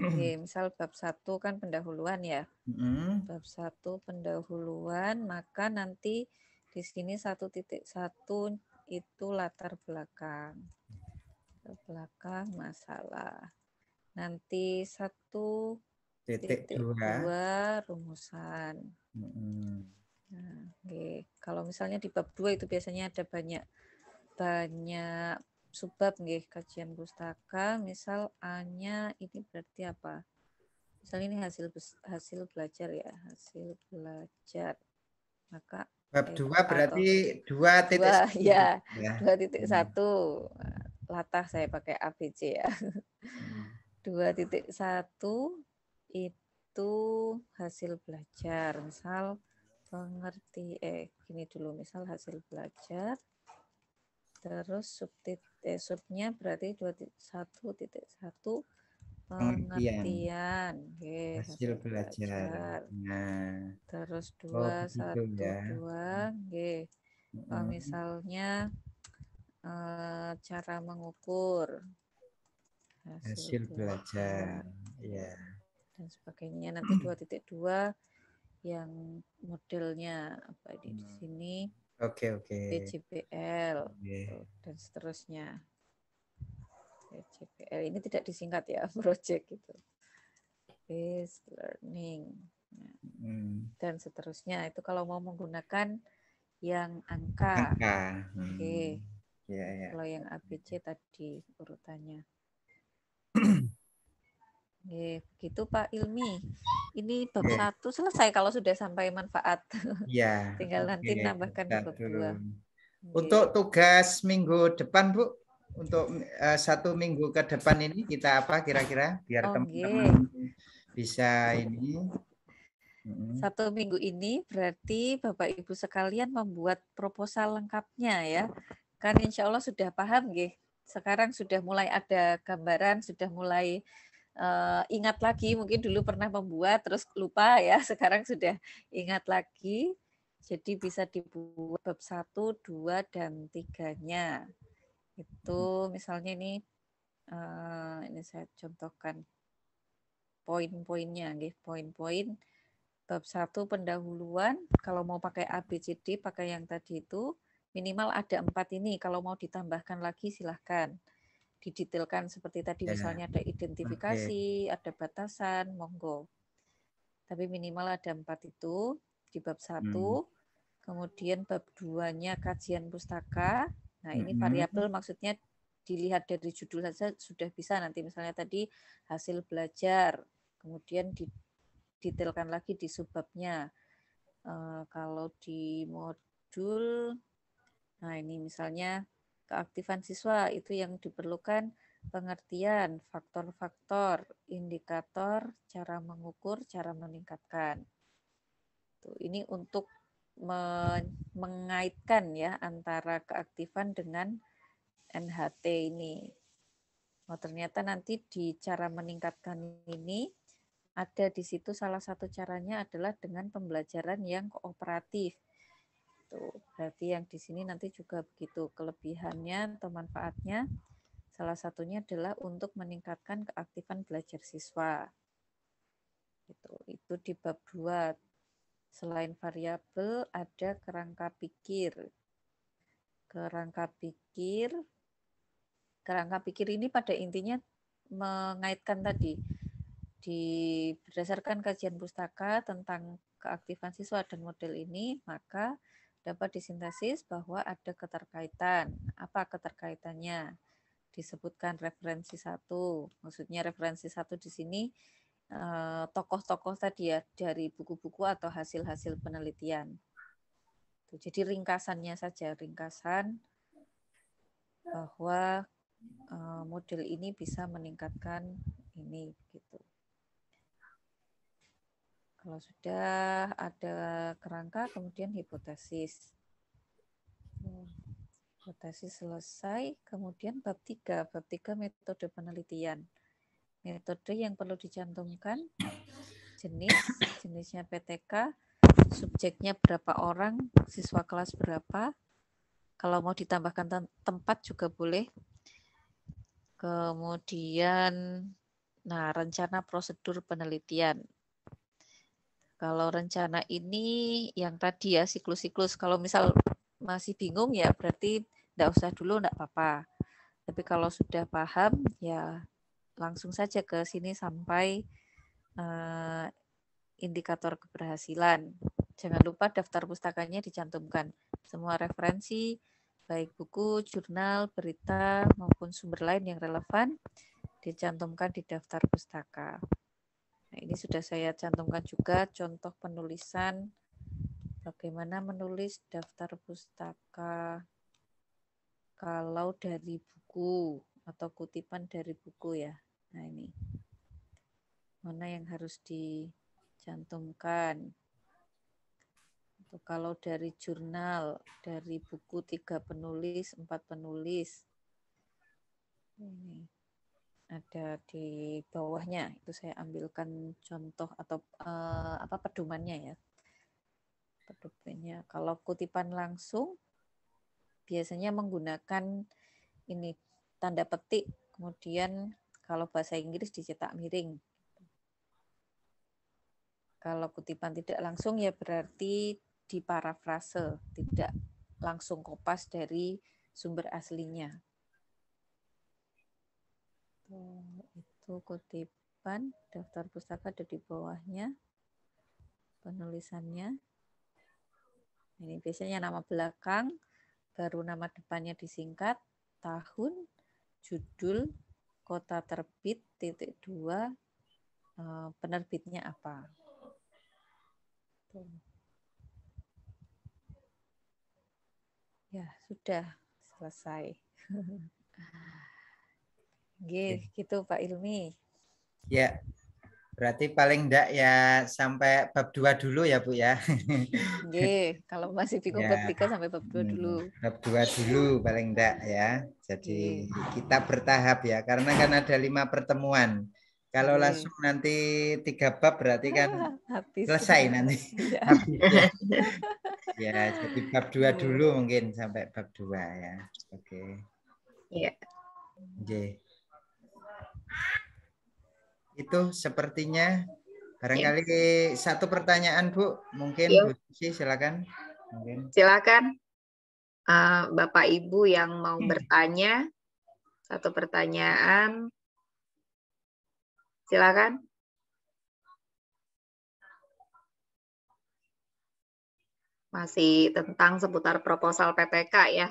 Speaker 2: Oke, misal bab satu kan pendahuluan ya.
Speaker 3: Mm.
Speaker 2: Bab satu pendahuluan, maka nanti di sini satu titik satu itu latar belakang, latar belakang masalah. Nanti satu titik, titik dua. dua rumusan.
Speaker 1: Mm.
Speaker 2: Nah, oke. Kalau misalnya di bab dua itu biasanya ada banyak banyak subbab nggih kajian pustaka misal A-nya ini berarti apa? Misal ini hasil hasil belajar ya, hasil belajar. Maka bab dua berarti dua titik satu iya. ya, ya. titik hmm. satu Latah saya pakai ABC ya. Hmm. dua titik satu itu hasil belajar. Misal pengerti eh gini dulu misal hasil belajar terus subtitle T subnya berarti 21.1 hmm, iya. pengertian. Oke, hasil belajar.
Speaker 3: Nah.
Speaker 2: Terus 2 oh, gitu ya. 2 nggih. Mm -hmm. misalnya uh, cara mengukur
Speaker 1: hasil, hasil belajar.
Speaker 3: belajar. Ya.
Speaker 2: Dan sebagainya nanti 2.2 yang modelnya apa ini di sini Oke, okay, oke. Okay. okay. Gitu, dan seterusnya. DJPL ini tidak disingkat ya, project gitu. Is learning. Nah, hmm. Dan seterusnya itu kalau mau menggunakan yang angka.
Speaker 3: Angka. Oke. Okay. Hmm. Yeah, yeah. Kalau
Speaker 2: yang ABC tadi urutannya gitu begitu Pak Ilmi. Ini bab ya. satu selesai kalau sudah sampai manfaat.
Speaker 3: Ya. Tinggal nanti tambahkan bab dua. Untuk tugas minggu depan Bu, untuk uh, satu minggu ke depan ini kita apa kira-kira biar teman-teman bisa ini.
Speaker 2: Satu minggu ini berarti Bapak Ibu sekalian membuat proposal lengkapnya ya. Kan insya Allah sudah paham gih. Sekarang sudah mulai ada gambaran, sudah mulai uh, ingat lagi mungkin dulu pernah membuat terus lupa ya sekarang sudah ingat lagi jadi bisa dibuat bab satu, dua dan 3 itu misalnya ini uh, ini saya contohkan poin-poinnya nggih poin-poin bab satu pendahuluan kalau mau pakai ABCD pakai yang tadi itu minimal ada empat ini kalau mau ditambahkan lagi silahkan didetailkan seperti tadi ya. ya. misalnya ada identifikasi, okay. ada batasan, monggo. Tapi minimal ada empat itu di bab satu, hmm. kemudian bab duanya kajian pustaka. Nah ini hmm. variabel maksudnya dilihat dari judul saja sudah bisa nanti misalnya tadi hasil belajar, kemudian didetailkan lagi di subbabnya. Uh, kalau di modul, nah ini misalnya keaktifan siswa itu yang diperlukan pengertian faktor-faktor, indikator, cara mengukur, cara meningkatkan. Tuh, ini untuk mengaitkan ya antara keaktifan dengan NHT ini. Oh, ternyata nanti di cara meningkatkan ini ada di situ salah satu caranya adalah dengan pembelajaran yang kooperatif gitu. Berarti yang di sini nanti juga begitu kelebihannya atau manfaatnya. Salah satunya adalah untuk meningkatkan keaktifan belajar siswa. Itu itu di bab 2. Selain variabel ada kerangka pikir. Kerangka pikir kerangka pikir ini pada intinya mengaitkan tadi di berdasarkan kajian pustaka tentang keaktifan siswa dan model ini, maka dapat disintesis bahwa ada keterkaitan. Apa keterkaitannya? Disebutkan referensi satu. Maksudnya referensi satu di sini eh, tokoh-tokoh tadi ya dari buku-buku atau hasil-hasil penelitian. Jadi ringkasannya saja, ringkasan bahwa eh, model ini bisa meningkatkan ini gitu. Kalau sudah ada kerangka, kemudian hipotesis. Hipotesis selesai, kemudian bab 3. Bab 3 metode penelitian. Metode yang perlu dicantumkan, jenis, jenisnya PTK, subjeknya berapa orang, siswa kelas berapa. Kalau mau ditambahkan tempat juga boleh. Kemudian, nah rencana prosedur penelitian kalau rencana ini yang tadi ya siklus-siklus. Kalau misal masih bingung ya berarti tidak usah dulu, tidak apa-apa. Tapi kalau sudah paham ya langsung saja ke sini sampai uh, indikator keberhasilan. Jangan lupa daftar pustakanya dicantumkan. Semua referensi baik buku, jurnal, berita maupun sumber lain yang relevan dicantumkan di daftar pustaka. Nah, ini sudah saya cantumkan juga contoh penulisan bagaimana menulis daftar pustaka kalau dari buku atau kutipan dari buku ya. Nah, ini. Mana yang harus dicantumkan? Atau kalau dari jurnal, dari buku tiga penulis, empat penulis. Ini ada di bawahnya itu saya ambilkan contoh atau uh, apa pedomannya ya pedomannya kalau kutipan langsung biasanya menggunakan ini tanda petik kemudian kalau bahasa Inggris dicetak miring kalau kutipan tidak langsung ya berarti diparafrase tidak langsung kopas dari sumber aslinya itu kutipan daftar pustaka ada di bawahnya. Penulisannya. Ini biasanya nama belakang, baru nama depannya disingkat, tahun, judul, kota terbit, titik dua, eh, penerbitnya apa. Ya, sudah selesai. Gih, iya. gitu Pak Ilmi.
Speaker 3: Ya. Berarti paling enggak ya sampai bab dua dulu ya, Bu ya.
Speaker 2: Nggih, kalau masih bingung ya. bab 3 sampai bab 2 hmm. dulu.
Speaker 3: Bab dua dulu paling enggak ya. Jadi Gih. Iya. kita bertahap ya karena kan ada lima pertemuan. Kalau hmm. langsung nanti tiga bab berarti kan Habis. selesai ya. nanti. Ya. Habis, ya. jadi bab dua dulu mungkin sampai bab dua ya. Oke. Iya.
Speaker 1: Yeah. Oke.
Speaker 3: Okay. Itu sepertinya barangkali ya. satu pertanyaan Bu, mungkin ya. Bu Susi silakan. Mungkin.
Speaker 2: Silakan. Uh, Bapak Ibu yang mau hmm. bertanya satu pertanyaan. Silakan. Masih tentang seputar proposal PPK ya.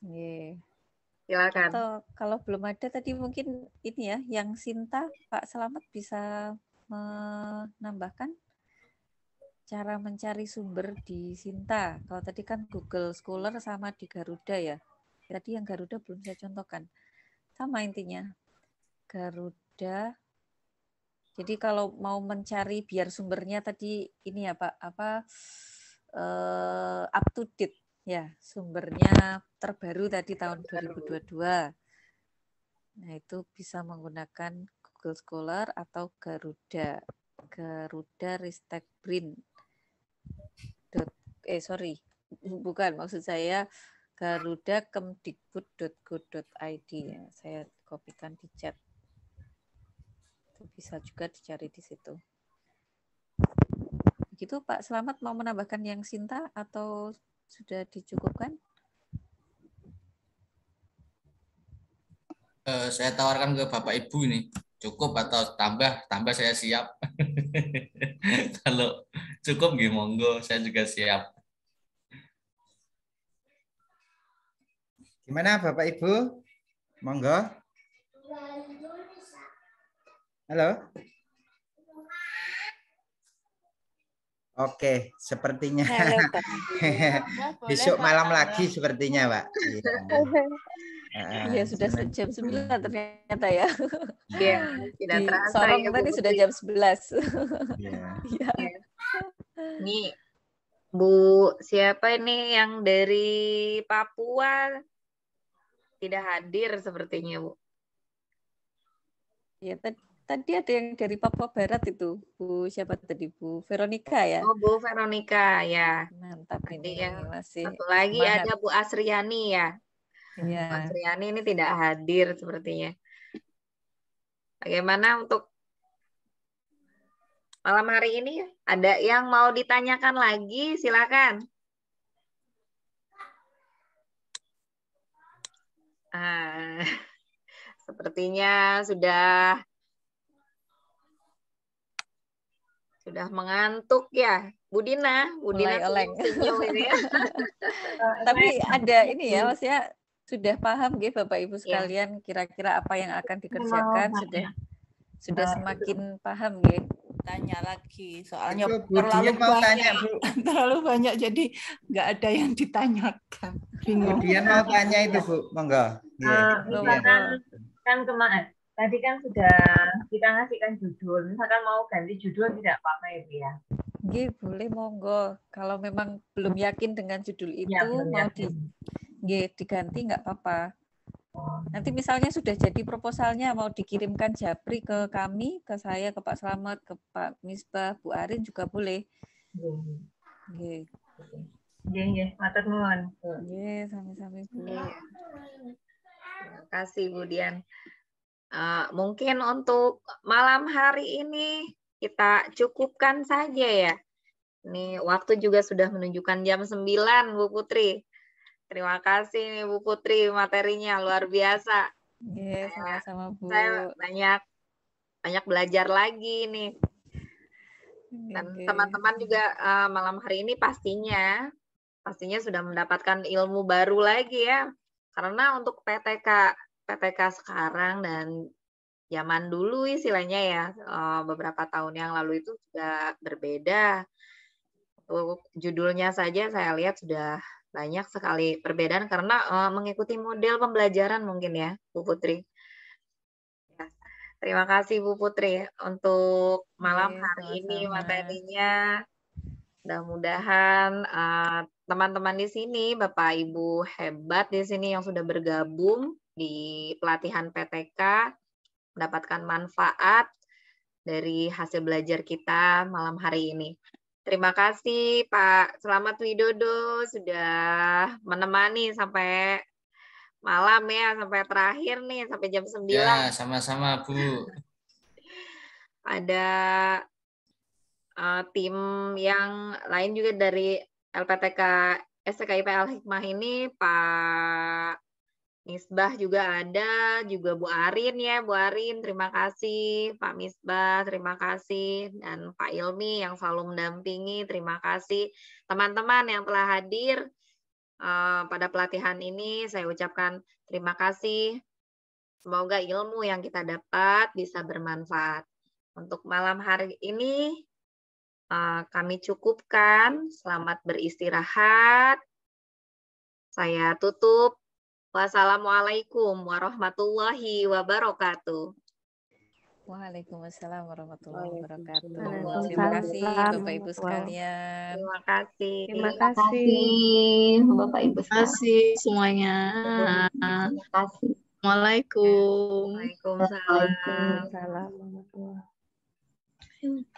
Speaker 2: Yeah. Silakan. Atau kalau belum ada tadi mungkin ini ya, yang Sinta Pak Selamat bisa menambahkan cara mencari sumber di Sinta. Kalau tadi kan Google Scholar sama di Garuda ya. Tadi yang Garuda belum saya contohkan. Sama intinya. Garuda. Jadi kalau mau mencari biar sumbernya tadi ini ya Pak, apa uh, up to date Ya, sumbernya terbaru tadi tahun 2022. Nah, itu bisa menggunakan Google Scholar atau Garuda. Garuda Ristek Brin. Eh, sorry. Bukan, maksud saya Garuda Kemdikbud.go.id ya. Saya kopikan di chat. Itu bisa juga dicari di situ. Begitu Pak Selamat mau menambahkan yang Sinta atau sudah dicukupkan?
Speaker 3: Uh, saya tawarkan ke Bapak Ibu ini cukup atau tambah tambah saya siap kalau cukup gih ya monggo saya juga siap gimana bapak ibu monggo halo Oke, sepertinya besok malam lagi sepertinya, Pak. Iya,
Speaker 2: ya, sudah jam 9 ternyata ya. Iya, tidak terasa. Ya, Sorong tadi sudah jam 11. Iya. ya. Ini Bu siapa ini yang dari Papua tidak hadir sepertinya, Bu. Iya, tadi tadi ada yang dari Papua Barat itu Bu siapa tadi Bu Veronica ya Oh Bu Veronica ya mantap ini ini yang masih satu lagi semangat. ada Bu Asriani ya ya Bu Asriani ini tidak hadir sepertinya bagaimana untuk malam hari ini ada yang mau ditanyakan lagi silakan ah, sepertinya sudah Sudah mengantuk ya, Budina. Budina oleng. Ya.
Speaker 1: Eh, Tapi eh, ada ini ya, hmm. maksudnya
Speaker 2: sudah paham gitu Bapak Ibu iya. sekalian kira-kira apa yang akan dikerjakan sudah ya. sudah nah, semakin paham gitu tanya lagi soalnya terlalu banyak tanya, Bu.
Speaker 3: terlalu banyak jadi nggak ada yang ditanyakan Kemudian mau tanya itu Bu monggo uh, kan kemarin tadi kan sudah kita
Speaker 2: ngasihkan judul. Misalkan mau ganti judul tidak apa-apa ya, Bu ya. Gih, boleh monggo. Kalau memang belum yakin dengan judul iya, itu ya, mau di nggih, diganti nggak apa-apa. Oh. Nanti misalnya sudah jadi proposalnya mau dikirimkan Japri ke kami, ke saya, ke Pak Slamet, ke Pak Misbah, Bu Arin juga boleh. Iya. Nggih. Nggih, nggih, matur nuwun. Nggih, sami-sami Bu. Iya. Terima kasih Bu Dian. Uh, mungkin untuk malam hari ini kita cukupkan saja ya. Nih waktu juga sudah menunjukkan jam 9 Bu Putri. Terima kasih nih Bu Putri materinya luar biasa. Iya, yes, sama-sama Bu. Saya banyak banyak belajar lagi nih. Iya, Dan teman-teman okay. juga uh, malam hari ini pastinya pastinya sudah mendapatkan ilmu baru lagi ya. Karena untuk PTK PPK sekarang dan zaman dulu istilahnya ya eh, beberapa tahun yang lalu itu sudah berbeda. Judulnya saja saya lihat sudah banyak sekali perbedaan karena eh, mengikuti model pembelajaran mungkin ya Bu Putri. Ya, terima kasih Bu Putri untuk malam hari ini materinya. Mudah-mudahan eh, teman-teman di sini, Bapak Ibu hebat di sini yang sudah bergabung di pelatihan PTK mendapatkan manfaat dari hasil belajar kita malam hari ini. Terima kasih Pak Selamat Widodo sudah menemani sampai malam ya, sampai terakhir nih, sampai jam 9. Ya,
Speaker 3: sama-sama Bu.
Speaker 2: Ada uh, tim yang lain juga dari LPTK SKIPL Al Hikmah ini Pak Misbah juga ada, juga Bu Arin ya, Bu Arin terima kasih, Pak Misbah terima kasih, dan Pak Ilmi yang selalu mendampingi terima kasih. Teman-teman yang telah hadir uh, pada pelatihan ini saya ucapkan terima kasih. Semoga ilmu yang kita dapat bisa bermanfaat. Untuk malam hari ini uh, kami cukupkan, selamat beristirahat. Saya tutup Wassalamualaikum warahmatullahi wabarakatuh. Waalaikumsalam warahmatullahi wabarakatuh. Terima kasih Bapak Ibu sekalian. Terima
Speaker 1: kasih. Terima kasih Bapak Ibu. Terima kasih semuanya. Terima kasih. Assalamualaikum. Waalaikumsalam. Waalaikumsalam.